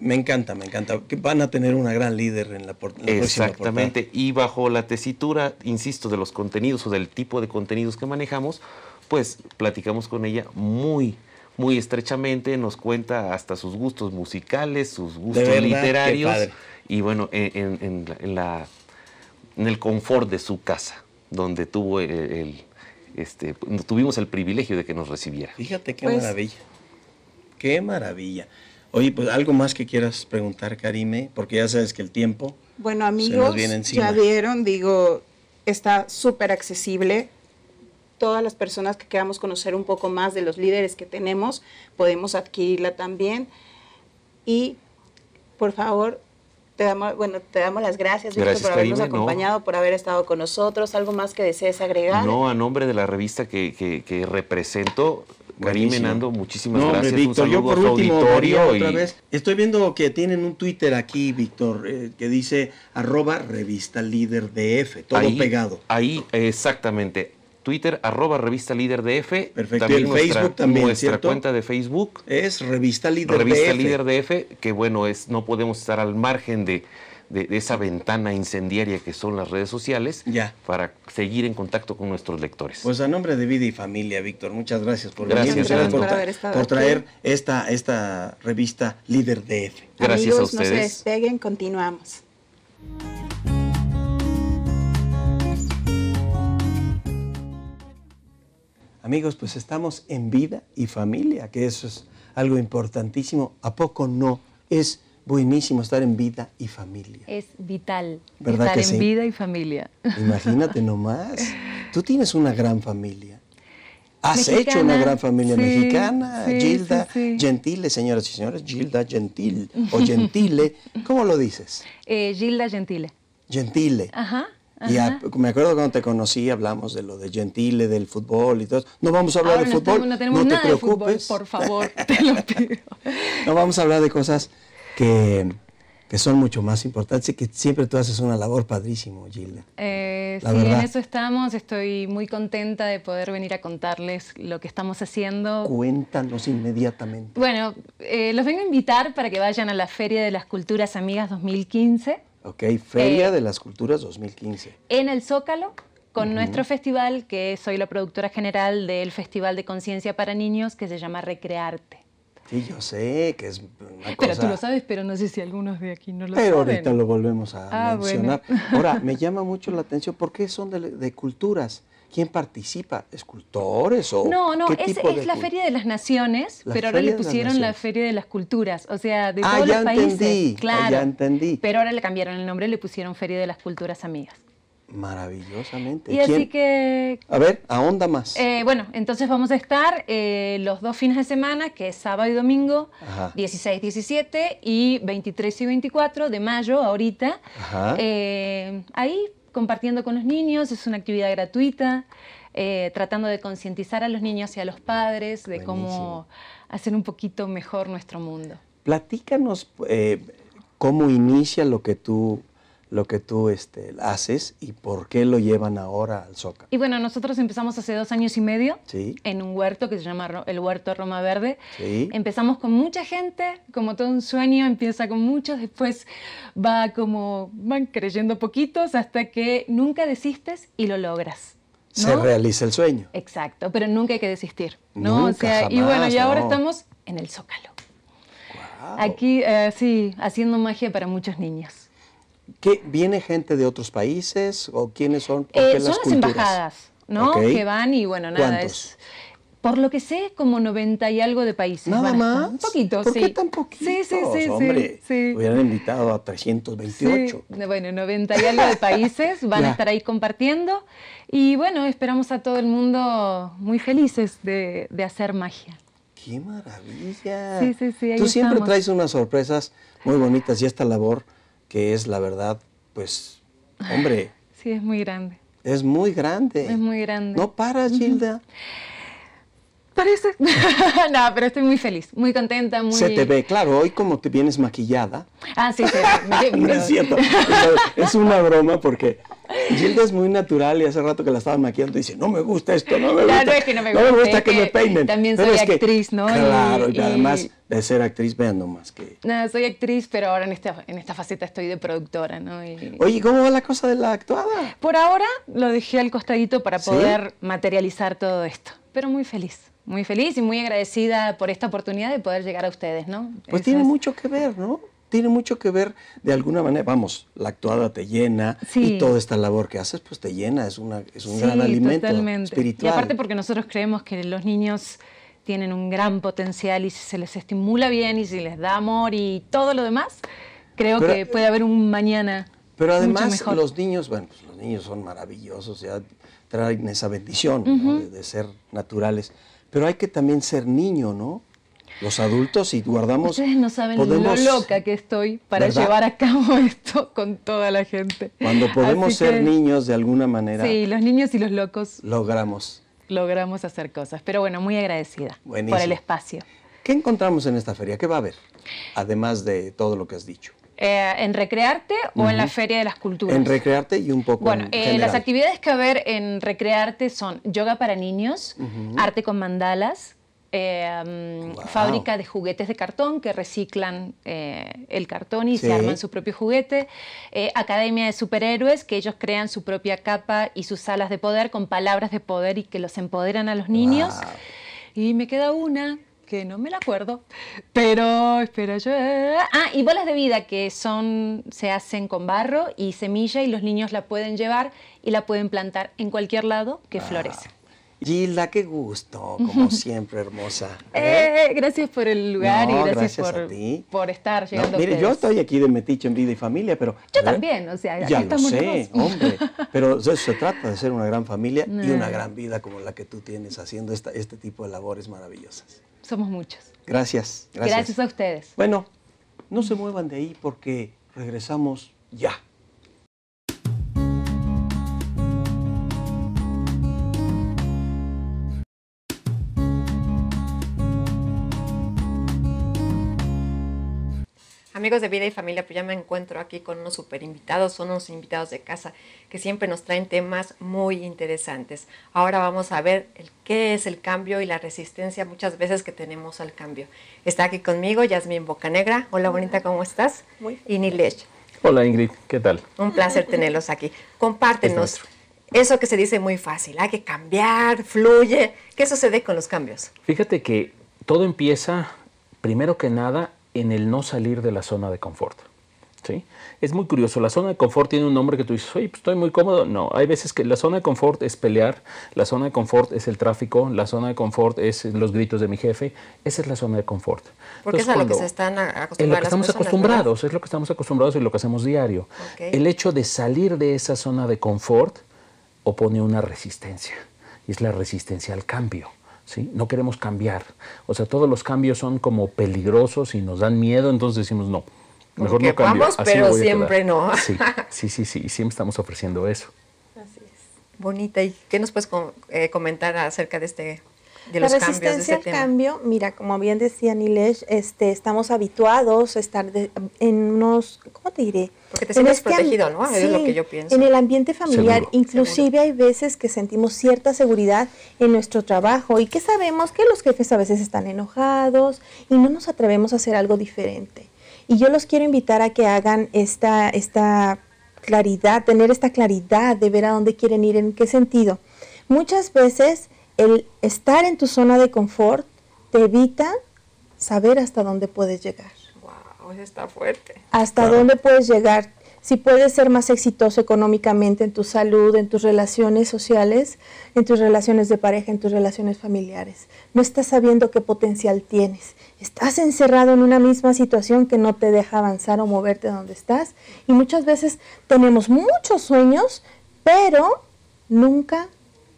me encanta, me encanta. Que van a tener una gran líder en la, próxima Exactamente. y bajo la tesitura, insisto, de los contenidos o del tipo de contenidos que manejamos, pues platicamos con ella muy, muy estrechamente. Nos cuenta hasta sus gustos musicales, sus gustos literarios. Y bueno, en, en el confort de su casa, donde tuvo eh, este, tuvimos el privilegio de que nos recibiera. Fíjate qué pues maravilla. Qué maravilla. Oye, pues algo más que quieras preguntar, Karime, porque ya sabes que el tiempo. Bueno, amigos, se nos ya vieron, digo, está súper accesible. Todas las personas que queramos conocer un poco más de los líderes que tenemos, podemos adquirirla también. Y, por favor, te damos, bueno, te damos las gracias, por habernos acompañado, por haber estado con nosotros. ¿Algo más que desees agregar? No, a nombre de la revista que, que represento, Karim Menando, muchísimas gracias. Víctor, yo por último, auditorio otra vez. Estoy viendo que tienen un Twitter aquí, Víctor, eh, que dice arroba revista líder DF, todo pegado. Ahí, exactamente. Twitter, arroba Revista Líder DF. Perfecto. También y Facebook también, Nuestra cuenta de Facebook. Es Revista Líder DF. Revista Líder DF, que bueno, es, no podemos estar al margen de, de, esa ventana incendiaria que son las redes sociales para seguir en contacto con nuestros lectores. Pues a nombre de Vida y Familia, Víctor, muchas gracias por por, traer esta, esta revista Líder DF. Gracias a ustedes. No se despeguen, continuamos. Amigos, pues estamos en vida y familia, que eso es algo importantísimo. ¿A poco no? Es buenísimo estar en vida y familia. Es vital estar en vida y familia. Imagínate nomás. Tú tienes una gran familia. Has hecho una gran familia mexicana, Gilda Gentile, señoras y señores, Gilda Gentile, o Gentile, ¿cómo lo dices? Eh, Gilda Gentile. Gentile. Ajá. Y me acuerdo cuando te conocí hablamos de lo de Gentile, del fútbol y todo. No vamos a hablar ah, de fútbol. no tenemos nada De fútbol, por favor, te lo pido. no vamos a hablar de cosas que, son mucho más importantes y que siempre tú haces una labor padrísimo, Gilda. Eh, sí, en eso estamos. Estoy muy contenta de poder venir a contarles lo que estamos haciendo. Cuéntanos inmediatamente. Bueno, eh, los vengo a invitar para que vayan a la Feria de las Culturas Amigas 2015. Ok, Feria eh, de las Culturas 2015. En el Zócalo, con nuestro festival, que soy la productora general del Festival de Conciencia para Niños, que se llama Recrearte. Sí, yo sé que es una cosa... Pero tú lo sabes, pero no sé si algunos de aquí no lo saben. Pero ahorita lo volvemos a ah, mencionar. Ahora, me llama mucho la atención, ¿por qué son de, culturas? ¿Quién participa? ¿Escultores o.? No, no, ¿qué es, es la Feria de las Naciones, pero ahora le pusieron la Feria de las Culturas, o sea, de ah, todos los países. Ah, claro. ya entendí. Pero ahora le cambiaron el nombre, y le pusieron Feria de las Culturas Amigas. Maravillosamente. Y así que... A ver, ahonda más. Eh, bueno, entonces vamos a estar eh, los dos fines de semana, que es sábado y domingo, 16, 17 y 23 y 24 de mayo, ahorita. Eh, ahí compartiendo con los niños, es una actividad gratuita, tratando de concientizar a los niños y a los padres de cómo hacer un poquito mejor nuestro mundo. Platícanos cómo inicia lo que tú lo que tú este, haces y por qué lo llevan ahora al Zócalo. Y bueno, nosotros empezamos hace dos años y medio en un huerto que se llama el Huerto Roma Verde. Empezamos con mucha gente, como todo un sueño, empieza con muchos, después va como, van creyendo poquitos hasta que nunca desistes y lo logras. Se realiza el sueño. Exacto, pero nunca hay que desistir, ¿no? y bueno, y ahora estamos en el Zócalo. Aquí, eh, sí, haciendo magia para muchos niños. ¿Viene gente de otros países o quiénes son? Eh, son las, embajadas, ¿no? Que van y bueno, nada, es... Por lo que sé, como 90 y algo de países. ¿Nada más? Un poquito, sí. ¿Por qué tan Sí, sí, sí. Hombre, sí. hubieran invitado a 328. Bueno, 90 y algo de países van a estar ahí compartiendo. Y bueno, esperamos a todo el mundo muy felices de, hacer magia. ¡Qué maravilla! Sí, sí, sí. Tú siempre traes unas sorpresas muy bonitas y esta labor que es la verdad, pues, hombre. Sí, es muy grande. Es muy grande. Es muy grande. No para, Gilda. Parece. no, pero estoy muy feliz, muy contenta, muy... Se te ve, claro, hoy como te vienes maquillada. Ah, sí, sí, es una broma porque Gilda es muy natural y hace rato que la estaba maquillando y dice, no me gusta esto, no me gusta. No, que me, gusta. que, me peinen. También soy actriz, ¿no? Claro, y, además de ser actriz, vean nomás que... No, soy actriz, pero ahora en esta, en esta faceta estoy de productora, ¿no? Y... Oye, ¿cómo va la cosa de la actuada? Por ahora lo dejé al costadito para poder materializar todo esto pero muy feliz. Muy feliz y muy agradecida por esta oportunidad de poder llegar a ustedes, ¿no? Pues tiene mucho que ver, ¿no? Tiene mucho que ver de alguna manera, vamos, la actuada te llena y toda esta labor que haces, pues te llena, es, una, un gran alimento espiritual. Y aparte porque nosotros creemos que los niños tienen un gran potencial y si se les estimula bien y si les da amor y todo lo demás, creo que puede haber un mañana. Pero además los niños, bueno, pues, los niños son maravillosos, ya traen esa bendición de, ser naturales. Pero hay que también ser niño, ¿no? Los adultos, y guardamos... Ustedes no saben lo loca que estoy para llevar a cabo esto con toda la gente. Cuando podemos ser niños de alguna manera... Sí, los niños y los locos... Logramos. Logramos hacer cosas. Pero bueno, muy agradecida por el espacio. ¿Qué encontramos en esta feria? ¿Qué va a haber? Además de todo lo que has dicho. Eh, ¿En Recrearte o en la Feria de las Culturas? En Recrearte y un poco. Bueno, eh, las actividades que va a haber en Recrearte son yoga para niños, arte con mandalas, eh, fábrica de juguetes de cartón que reciclan el cartón y se arman su propio juguete, academia de superhéroes que ellos crean su propia capa y sus alas de poder con palabras de poder y que los empoderan a los niños. Y me queda una que no me la acuerdo, pero espera yo... Ah, y bolas de vida que son, se hacen con barro y semilla y los niños la pueden llevar y la pueden plantar en cualquier lado que ah. florece. Gilda, qué gusto, como siempre, hermosa. Eh, gracias por el lugar y gracias, por, por, estar llegando Mire, yo estoy aquí de metiche en vida y familia, pero... Yo también, o sea, ya lo sé, hombre. Pero se trata de ser una gran familia y una ah. gran vida como la que tú tienes haciendo este tipo de labores maravillosas somos muchos. Gracias, gracias. a ustedes. Bueno, no se muevan de ahí porque regresamos ya. Amigos de vida y familia, pues ya me encuentro aquí con unos super invitados, son unos invitados de casa que siempre nos traen temas muy interesantes. Ahora vamos a ver el, qué es el cambio y la resistencia muchas veces que tenemos al cambio. Está aquí conmigo Yasmín Bocanegra. Hola, Hola. bonita, ¿cómo estás? Muy bien. Y Hola Ingrid, ¿qué tal? Un placer tenerlos aquí. Compártenos eso que se dice muy fácil, hay que cambiar, fluye. ¿Qué sucede con los cambios? Fíjate que todo empieza, primero que nada, en el no salir de la zona de confort. ¿sí? Es muy curioso, la zona de confort tiene un nombre que tú dices, pues estoy muy cómodo. No, hay veces que la zona de confort es pelear, la zona de confort es el tráfico, la zona de confort es los gritos de mi jefe, esa es la zona de confort. Porque es a lo que se están acostumbrados. Es lo estamos acostumbrados, es lo que estamos acostumbrados y lo que hacemos diario. El hecho de salir de esa zona de confort opone una resistencia, y es la resistencia al cambio. No queremos cambiar. O sea, todos los cambios son como peligrosos y nos dan miedo, entonces decimos no. Mejor no cambiamos, pero siempre no. Sí, sí, sí, sí, siempre estamos ofreciendo eso. Así es. Bonita. ¿Y qué nos puedes eh, comentar acerca de este la resistencia al cambio, mira, como bien decía Nilesh, este, estamos habituados a estar en unos, ¿cómo te diré? Porque te ¿no? es lo que yo pienso. En el ambiente familiar, inclusive hay veces que sentimos cierta seguridad en nuestro trabajo y que sabemos que los jefes a veces están enojados y no nos atrevemos a hacer algo diferente. Y yo los quiero invitar a que hagan esta, esta claridad, tener esta claridad de ver a dónde quieren ir, en qué sentido. Muchas veces el estar en tu zona de confort te evita saber hasta dónde puedes llegar. Wow, está fuerte. Hasta dónde puedes llegar. Si puedes ser más exitoso económicamente en tu salud, en tus relaciones sociales, en tus relaciones de pareja, en tus relaciones familiares. No estás sabiendo qué potencial tienes. Estás encerrado en una misma situación que no te deja avanzar o moverte donde estás. Y muchas veces tenemos muchos sueños, pero nunca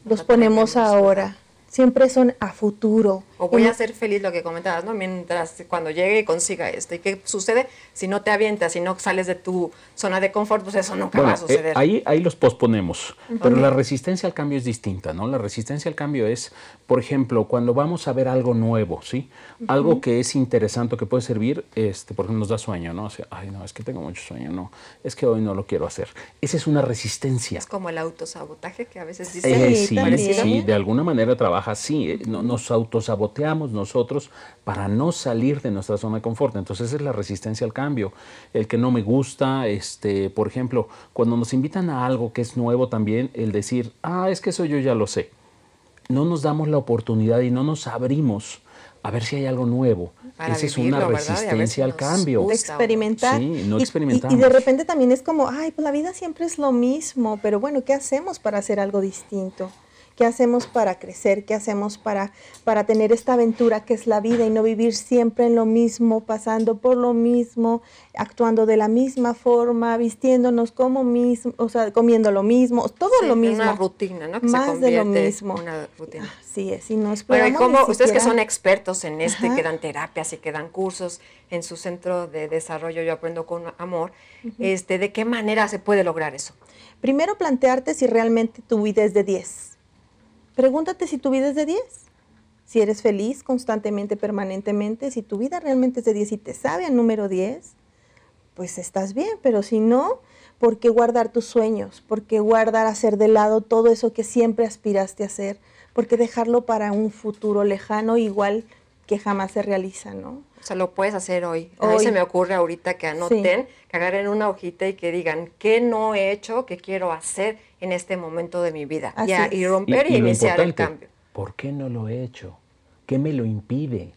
los ponemos ahora. Siempre son a futuro. O voy a ser feliz lo que comentabas, ¿no? Mientras cuando llegue y consiga esto. ¿Y qué sucede? Si no te avientas, si no sales de tu zona de confort, pues eso nunca va a eh, suceder. ahí, ahí los posponemos. Pero la resistencia al cambio es distinta, ¿no? La resistencia al cambio es, por ejemplo, cuando vamos a ver algo nuevo, ¿sí? Algo que es interesante, que puede servir, este, por ejemplo, nos da sueño, ¿no? sea, ay, no, es que tengo mucho sueño, no, es que hoy no lo quiero hacer. Esa es una resistencia. Es como el autosabotaje que a veces dicen. Eh, sí, sí, sí, de alguna manera trabaja sí, ¿eh? no, nos autosabotaja saboteamos nosotros para no salir de nuestra zona de confort. Entonces esa es la resistencia al cambio, el que no me gusta, este, por ejemplo, cuando nos invitan a algo que es nuevo también, el decir, ah, es que eso yo ya lo sé. No nos damos la oportunidad y no nos abrimos a ver si hay algo nuevo. Esa es una resistencia al cambio. Experimentar. Sí, no y, y, de repente también es como, ay, pues la vida siempre es lo mismo, pero bueno, ¿qué hacemos para hacer algo distinto? ¿Qué hacemos para crecer? ¿Qué hacemos para, para tener esta aventura que es la vida y no vivir siempre en lo mismo, pasando por lo mismo, actuando de la misma forma, vistiéndonos como mismo, o sea, comiendo lo mismo, todo lo mismo. Una rutina, ¿no? Más de lo mismo. Una rutina. Así es, y no cómo, ustedes que son expertos en este, que dan terapias y que dan cursos en su centro de desarrollo Yo Aprendo con Amor, este, ¿de qué manera se puede lograr eso? Primero plantearte si realmente tu vida es de 10 Pregúntate si tu vida es de 10, si eres feliz constantemente, permanentemente, si tu vida realmente es de 10 y te sabe al número 10, pues estás bien, pero si no, ¿por qué guardar tus sueños? ¿Por qué guardar hacer de lado todo eso que siempre aspiraste a hacer? ¿Por qué dejarlo para un futuro lejano igual? que jamás se realiza, ¿no? O sea, lo puedes hacer hoy. A mí se me ocurre ahorita que anoten, que agarren una hojita y que digan, ¿qué no he hecho, qué quiero hacer en este momento de mi vida? y romper y, iniciar el cambio. ¿Por qué no lo he hecho? ¿Qué me lo impide?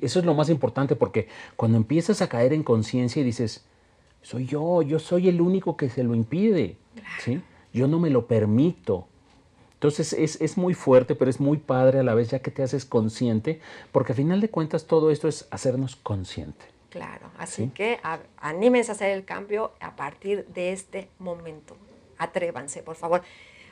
eso es lo más importante porque cuando empiezas a caer en conciencia y dices, soy yo, yo soy el único que se lo impide, ¿sí? yo no me lo permito, entonces es, muy fuerte, pero es muy padre a la vez ya que te haces consciente, porque a final de cuentas todo esto es hacernos consciente. Claro, así que anímense a hacer el cambio a partir de este momento. Atrévanse, por favor.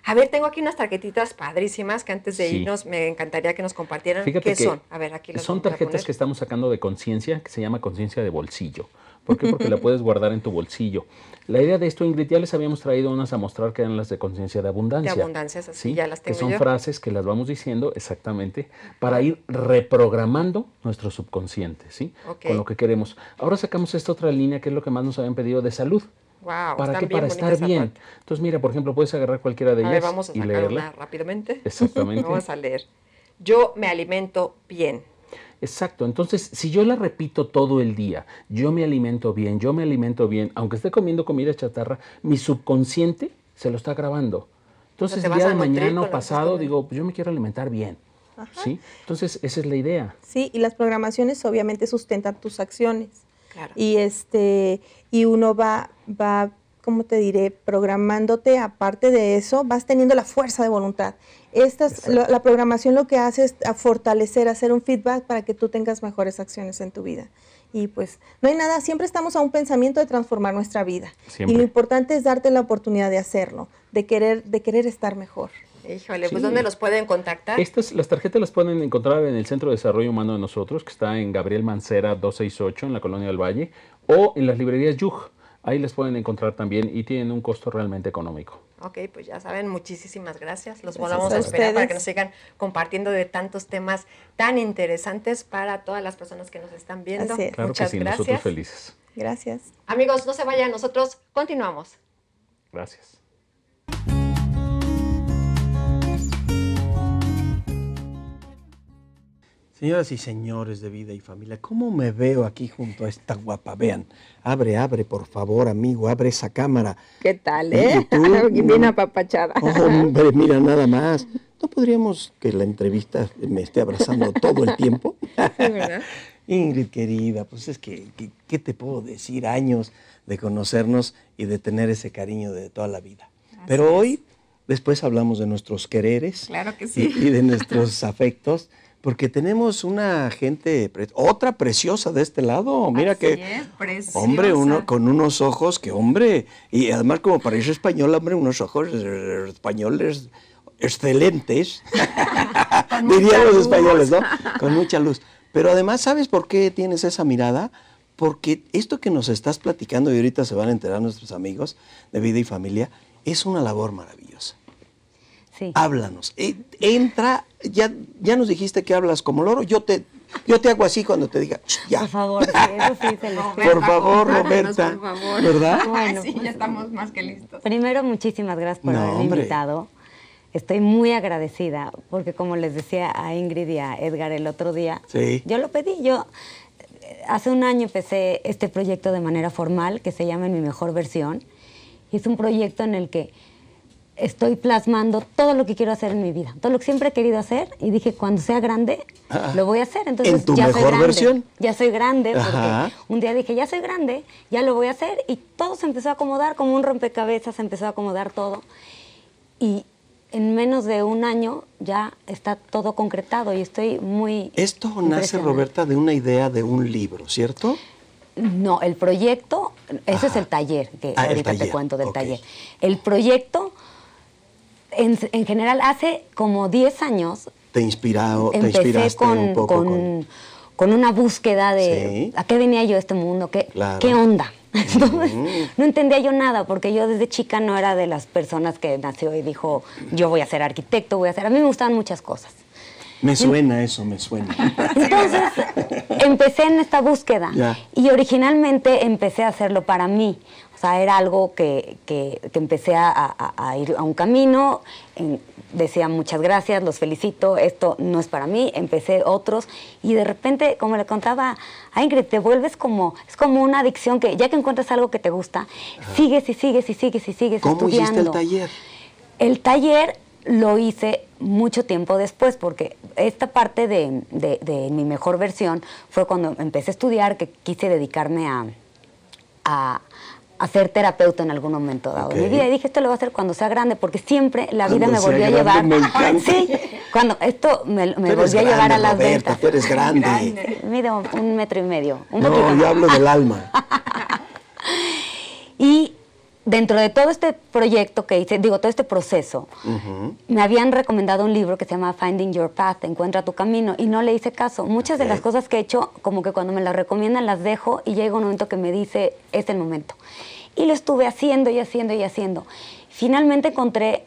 A ver, tengo aquí unas tarjetitas padrísimas que antes de irnos me encantaría que nos compartieran. ¿Qué son? A ver, aquí Son tarjetas que estamos sacando de conciencia, que se llama conciencia de bolsillo. ¿Por qué? Porque la puedes guardar en tu bolsillo. La idea de esto, Ingrid, ya les habíamos traído unas a mostrar que eran las de conciencia de abundancia. De abundancia, así ¿sí? ya las tengo Que son frases que las vamos diciendo exactamente para ir reprogramando nuestro subconsciente, ¿sí? Con lo que queremos. Ahora sacamos esta otra línea que es lo que más nos habían pedido de salud. Wow, ¿Para qué? Para estar bien. Entonces, mira, por ejemplo, puedes agarrar cualquiera de ellas vamos y leerla. rápidamente. Exactamente. vamos a leer. Yo me alimento bien. Exacto, entonces si yo la repito todo el día, yo me alimento bien, yo me alimento bien, aunque esté comiendo comida chatarra, mi subconsciente se lo está grabando. Entonces día de mañana o pasado digo, pues yo me quiero alimentar bien. ¿Sí? Entonces esa es la idea. Sí, y las programaciones obviamente sustentan tus acciones. Claro. Y este y uno va va como te diré, programándote, aparte de eso, vas teniendo la fuerza de voluntad. Esta es, la programación lo que hace es fortalecer, hacer un feedback para que tú tengas mejores acciones en tu vida. Y pues no hay nada, siempre estamos a un pensamiento de transformar nuestra vida. Y lo importante es darte la oportunidad de hacerlo, de querer, de querer estar mejor. Híjole, pues ¿dónde los pueden contactar? Estas, las tarjetas las pueden encontrar en el Centro de Desarrollo Humano de nosotros, que está en Gabriel Mancera 268, en la Colonia del Valle, o en las librerías Yuj. Ahí les pueden encontrar también y tienen un costo realmente económico. Ok, pues ya saben, muchísimas gracias. Los volvamos a, esperar para que nos sigan compartiendo de tantos temas tan interesantes para todas las personas que nos están viendo. Claro que sí, nosotros felices. Gracias. Amigos, no se vayan, nosotros continuamos. Gracias. Señoras y señores de vida y familia, ¿cómo me veo aquí junto a esta guapa? Vean, abre, abre, por favor, amigo, abre esa cámara. ¿Qué tal, eh? Bien apapachada. Hombre, mira, nada más. ¿No podríamos que la entrevista me esté abrazando todo el tiempo? Ingrid, querida, pues es que, ¿qué te puedo decir? Años de conocernos y de tener ese cariño de toda la vida. Pero hoy, después hablamos de nuestros quereres. Claro que sí. y de nuestros afectos porque tenemos una gente, otra preciosa de este lado, mira que, hombre, uno con unos ojos que, hombre, y además como irse español, hombre, unos ojos españoles excelentes, dirían los españoles, ¿no? Con mucha luz. Pero además, ¿sabes por qué tienes esa mirada? Porque esto que nos estás platicando, y ahorita se van a enterar nuestros amigos de vida y familia, es una labor maravillosa. Háblanos. Eh, entra, ya, ya nos dijiste que hablas como loro, yo te, yo te hago así cuando te diga, ya. Por favor, eso sí se les Por favor, Roberta. ¿Verdad? Bueno, sí, ya pues, estamos más que listos. Primero, muchísimas gracias por haberme invitado. Estoy muy agradecida porque como les decía a Ingrid y a Edgar el otro día, yo lo pedí, yo hace un año empecé este proyecto de manera formal que se llama En mi mejor versión. Y es un proyecto en el que estoy plasmando todo lo que quiero hacer en mi vida, todo lo que siempre he querido hacer y dije cuando sea grande ah, ah. lo voy a hacer. Entonces ya soy grande, ya soy grande un día dije ya soy grande, ya lo voy a hacer y todo se empezó a acomodar como un rompecabezas, se empezó a acomodar todo y en menos de un año ya está todo concretado y estoy muy esto nace Roberta de una idea de un libro, ¿cierto? No, el proyecto, ese es el taller que ah, ahorita te cuento del taller. El proyecto en, general, hace como 10 años... Te, inspirado, con, con, una búsqueda de a qué venía yo a este mundo, qué, onda. no entendía yo nada, porque yo desde chica no era de las personas que nació y dijo, yo voy a ser arquitecto, voy a ser... A mí me gustaban muchas cosas. Me suena eso, me suena. Entonces, empecé en esta búsqueda y originalmente empecé a hacerlo para mí sea, era algo que, empecé a, ir a un camino, decía muchas gracias, los felicito, esto no es para mí, empecé otros y de repente, como le contaba a Ingrid, te vuelves como, es como una adicción que ya que encuentras algo que te gusta, sigues y sigues y sigues y sigues ¿Cómo estudiando. hiciste el taller? El taller lo hice mucho tiempo después, porque esta parte de, mi mejor versión fue cuando empecé a estudiar, que quise dedicarme a, a ser terapeuta en algún momento dado de mi vida. Y dije, esto lo voy a hacer cuando sea grande, porque siempre la vida me volvió a llevar. sí, cuando esto me, me volvió a llevar a las ventas. eres grande. Mide un metro y medio. Un no, yo hablo del alma. y dentro de todo este proyecto que hice, digo, todo este proceso, me habían recomendado un libro que se llama Finding Your Path, Encuentra tu Camino, y no le hice caso. Muchas de las cosas que he hecho, como que cuando me las recomiendan, las dejo y llega un momento que me dice, es el momento. Y lo estuve haciendo y haciendo y haciendo. Finalmente encontré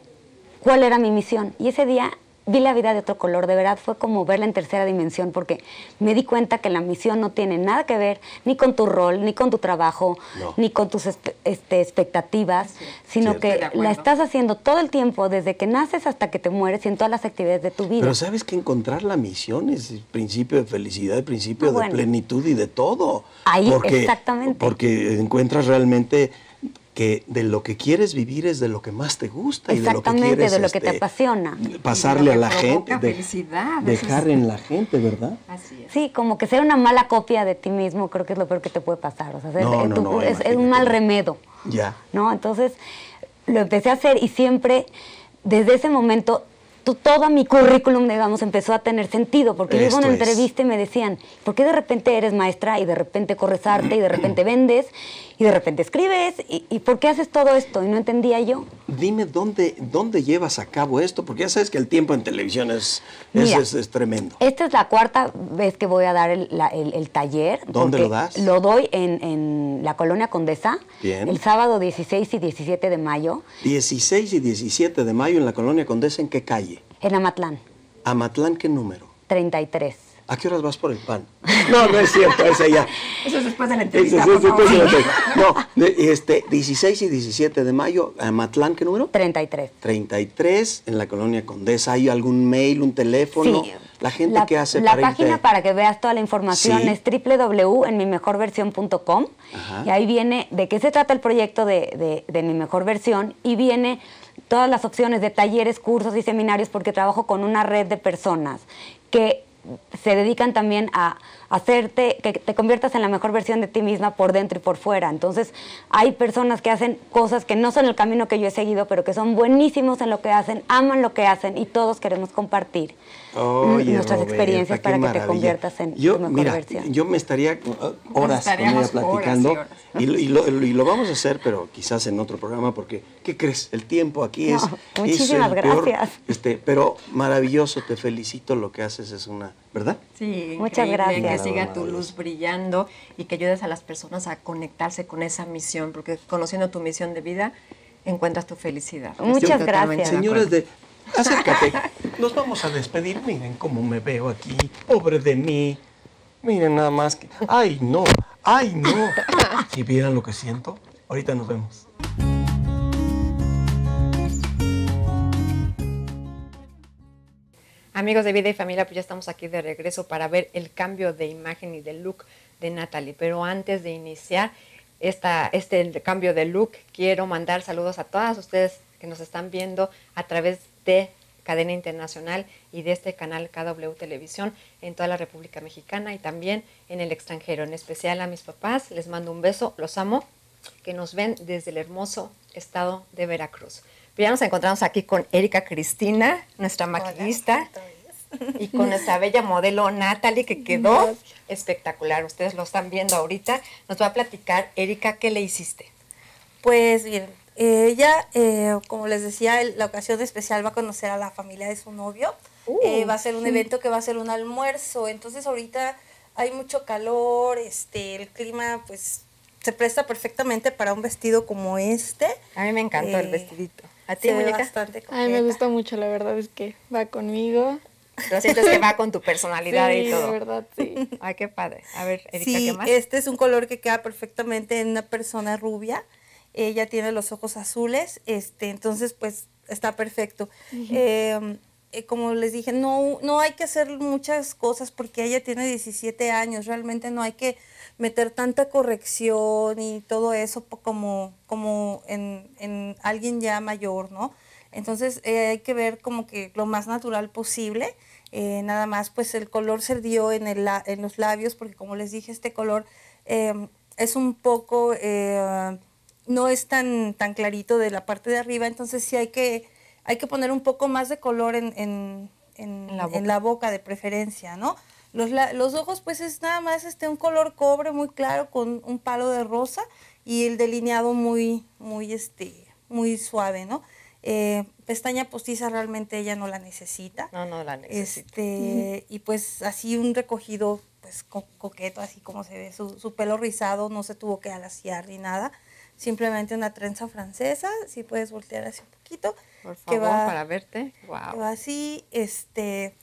cuál era mi misión. Y ese día vi la vida de otro color, de verdad fue como verla en tercera dimensión porque me di cuenta que la misión no tiene nada que ver ni con tu rol, ni con tu trabajo, ni con tus este, expectativas, sino que la estás haciendo todo el tiempo, desde que naces hasta que te mueres y en todas las actividades de tu vida. Pero sabes que encontrar la misión es el principio de felicidad, el principio ah, de plenitud y de todo. Ahí, exactamente. Porque encuentras realmente que de lo que quieres vivir es de lo que más te gusta y de lo que quieres de lo que te este, apasiona pasarle a la gente dejar en la gente verdad Así es. sí como que ser una mala copia de ti mismo creo que es lo peor que te puede pasar es, es, un mal remedo ya no entonces lo empecé a hacer y siempre desde ese momento todo mi currículum, digamos, empezó a tener sentido, porque yo una entrevista me decían, ¿por qué de repente eres maestra y de repente corres arte y de repente vendes y de repente escribes? ¿Y, y por qué haces todo esto? Y no entendía yo dime dónde, dónde llevas a cabo esto, porque ya sabes que el tiempo en televisión es, tremendo. Esta es la cuarta vez que voy a dar el, taller. ¿Dónde lo das? Lo doy en, en, la Colonia Condesa. Bien. El sábado 16 y 17 de mayo. 16 y 17 de mayo en la Colonia Condesa, ¿en qué calle? En Amatlán. ¿Amatlán qué número? 33. ¿A qué horas vas por el pan? No, no es cierto, es ya. Eso es después de la entrevista. Eso es después de la entrevista. No, este, 16 y 17 de mayo, Matlán, ¿qué número? 33. 33, en la colonia Condesa. ¿Hay algún mail, un teléfono? Sí. La gente que hace La página para que veas toda la información es www.enmimejorversión.com y ahí viene de qué se trata el proyecto de, de Mi Mejor Versión y viene todas las opciones de talleres, cursos y seminarios porque trabajo con una red de personas que se dedican también a hacerte, que te conviertas en la mejor versión de ti misma por dentro y por fuera. Entonces, hay personas que hacen cosas que no son el camino que yo he seguido, pero que son buenísimos en lo que hacen, aman lo que hacen y todos queremos compartir nuestras experiencias para que te conviertas en yo, mira, Yo me estaría horas con ella platicando y, lo, vamos a hacer, pero quizás en otro programa, porque ¿qué crees? El tiempo aquí es. Muchísimas este, pero maravilloso, te felicito, lo que haces es una. ¿Verdad? Sí, muchas gracias. Que siga tu luz brillando y que ayudes a las personas a conectarse con esa misión, porque conociendo tu misión de vida encuentras tu felicidad. Muchas gracias. Señores de Acércate. Nos vamos a despedir. Miren cómo me veo aquí. Pobre de mí. Miren nada más que... ¡Ay, no! ¡Ay, no! Si vieran lo que siento, ahorita nos vemos. Amigos de Vida y Familia, pues ya estamos aquí de regreso para ver el cambio de imagen y de look de Natalie. Pero antes de iniciar esta, este cambio de look, quiero mandar saludos a todas ustedes que nos están viendo a través de de cadena internacional y de este canal KW Televisión en toda la República Mexicana y también en el extranjero. En especial a mis papás, les mando un beso, los amo, que nos ven desde el hermoso estado de Veracruz. Pero pues ya nos encontramos aquí con Erika Cristina, nuestra maquinista, y con nuestra bella modelo Natalie, que quedó espectacular. Ustedes lo están viendo ahorita. Nos va a platicar, Erika, ¿qué le hiciste? Pues bien, eh, ella, eh, como les decía, la ocasión especial va a conocer a la familia de su novio. Eh, uh, va a ser un evento que va a ser un almuerzo. Entonces ahorita hay mucho calor, este, el clima pues se presta perfectamente para un vestido como este. A mí me encantó el vestidito. ¿A ti, muñeca? Bastante mí me gusta mucho, la verdad es que va conmigo. Lo siento que va con tu personalidad y todo. Sí, verdad, sí. Ay, qué padre. A ver, Erika, ¿qué más? Este es un color que queda perfectamente en una persona rubia. Ella tiene los ojos azules, este, entonces pues está perfecto. Em, eh, como les dije, no, no hay que hacer muchas cosas porque ella tiene 17 años, realmente no hay que meter tanta corrección y todo eso como, como en, alguien ya mayor, ¿no? Entonces eh, hay que ver como que lo más natural posible. Eh, nada más, pues el color se dio en, en los labios porque como les dije, este color em, es un poco no es tan, tan clarito de la parte de arriba, entonces sí hay que, hay que poner un poco más de color en, la, boca. de preferencia, ¿no? Los, los, ojos pues es nada más este, un color cobre muy claro con un palo de rosa y el delineado muy, muy, este, muy suave, ¿no? Eh, pestaña postiza realmente ella no la necesita. No, no la necesita. Este, Y pues así un recogido pues coqueto, así como se ve, su, su, pelo rizado, no se tuvo que alaciar ni nada simplemente una trenza francesa, si puedes voltear así un poquito. Por favor, para verte. Wow. así, este,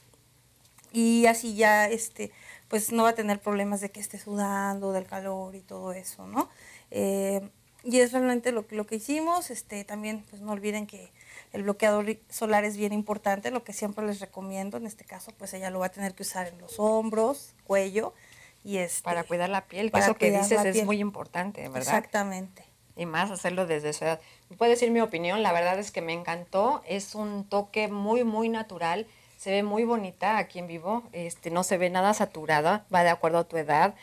y así ya, este, pues no va a tener problemas de que esté sudando, del calor y todo eso, ¿no? Eh, y es realmente lo, lo que hicimos, este, también pues no olviden que el bloqueador solar es bien importante, lo que siempre les recomiendo, en este caso pues ella lo va a tener que usar en los hombros, cuello, y este, para cuidar la piel, que eso que dices es muy importante, ¿verdad? Exactamente y más hacerlo desde su edad. Puedo decir mi opinión, la verdad es que me encantó, es un toque muy, muy natural, se ve muy bonita aquí en vivo, este, no se ve nada saturada, va de acuerdo a tu edad.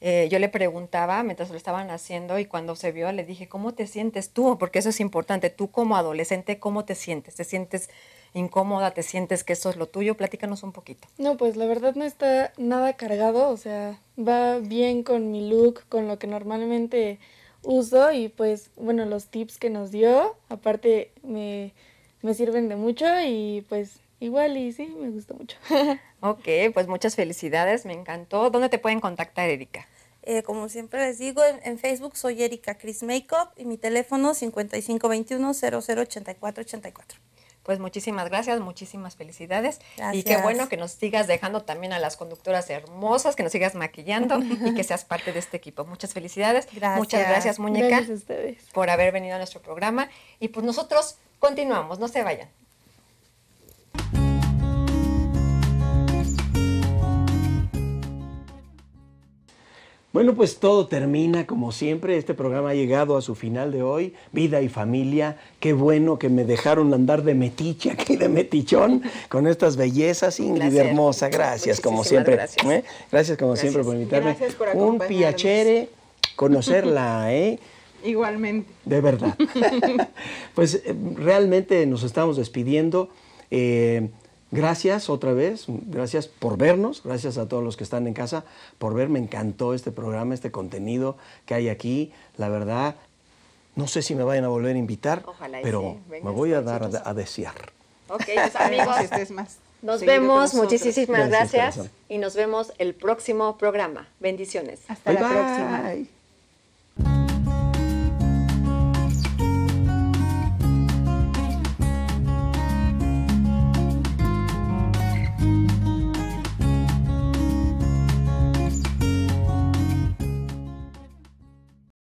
Eh, yo le preguntaba mientras lo estaban haciendo y cuando se vio le dije, ¿cómo te sientes tú? Porque eso es importante, tú como adolescente, ¿cómo te sientes? ¿Te sientes incómoda? ¿Te sientes que eso es lo tuyo? Platícanos un poquito. No, pues la verdad no está nada cargado, o sea, va bien con mi look, con lo que normalmente uso y pues bueno, los tips que nos dio, aparte me, sirven de mucho y pues igual y sí, me gustó mucho. ok, pues muchas felicidades, me encantó. ¿Dónde te pueden contactar, Erika? Eh, como siempre les digo, en, Facebook soy Erika Chris Makeup y mi teléfono 5521 008484 pues muchísimas gracias, muchísimas felicidades. Y qué bueno que nos sigas dejando también a las conductoras hermosas, que nos sigas maquillando y que seas parte de este equipo. Muchas felicidades. Gracias. Muchas gracias, muñeca, por haber venido a nuestro programa. Y pues nosotros continuamos, no se vayan. Bueno, pues todo termina como siempre. Este programa ha llegado a su final de hoy. Vida y familia. Qué bueno que me dejaron andar de metiche aquí, de metichón, con estas bellezas. Ingrid hermosa, gracias como siempre. ¿eh? Gracias, como siempre por invitarme. Gracias por Un piachere, conocerla, ¿eh? Igualmente. De verdad. pues eh, realmente nos estamos despidiendo. Eh, Gracias otra vez, gracias por vernos, gracias a todos los que están en casa por ver, me encantó este programa, este contenido que hay aquí, la verdad, no sé si me vayan a volver a invitar, pero me voy a dar a, desear. Ok, pues, amigos, este Nos vemos, muchísimas gracias, y nos vemos el próximo programa. Bendiciones. Hasta la próxima.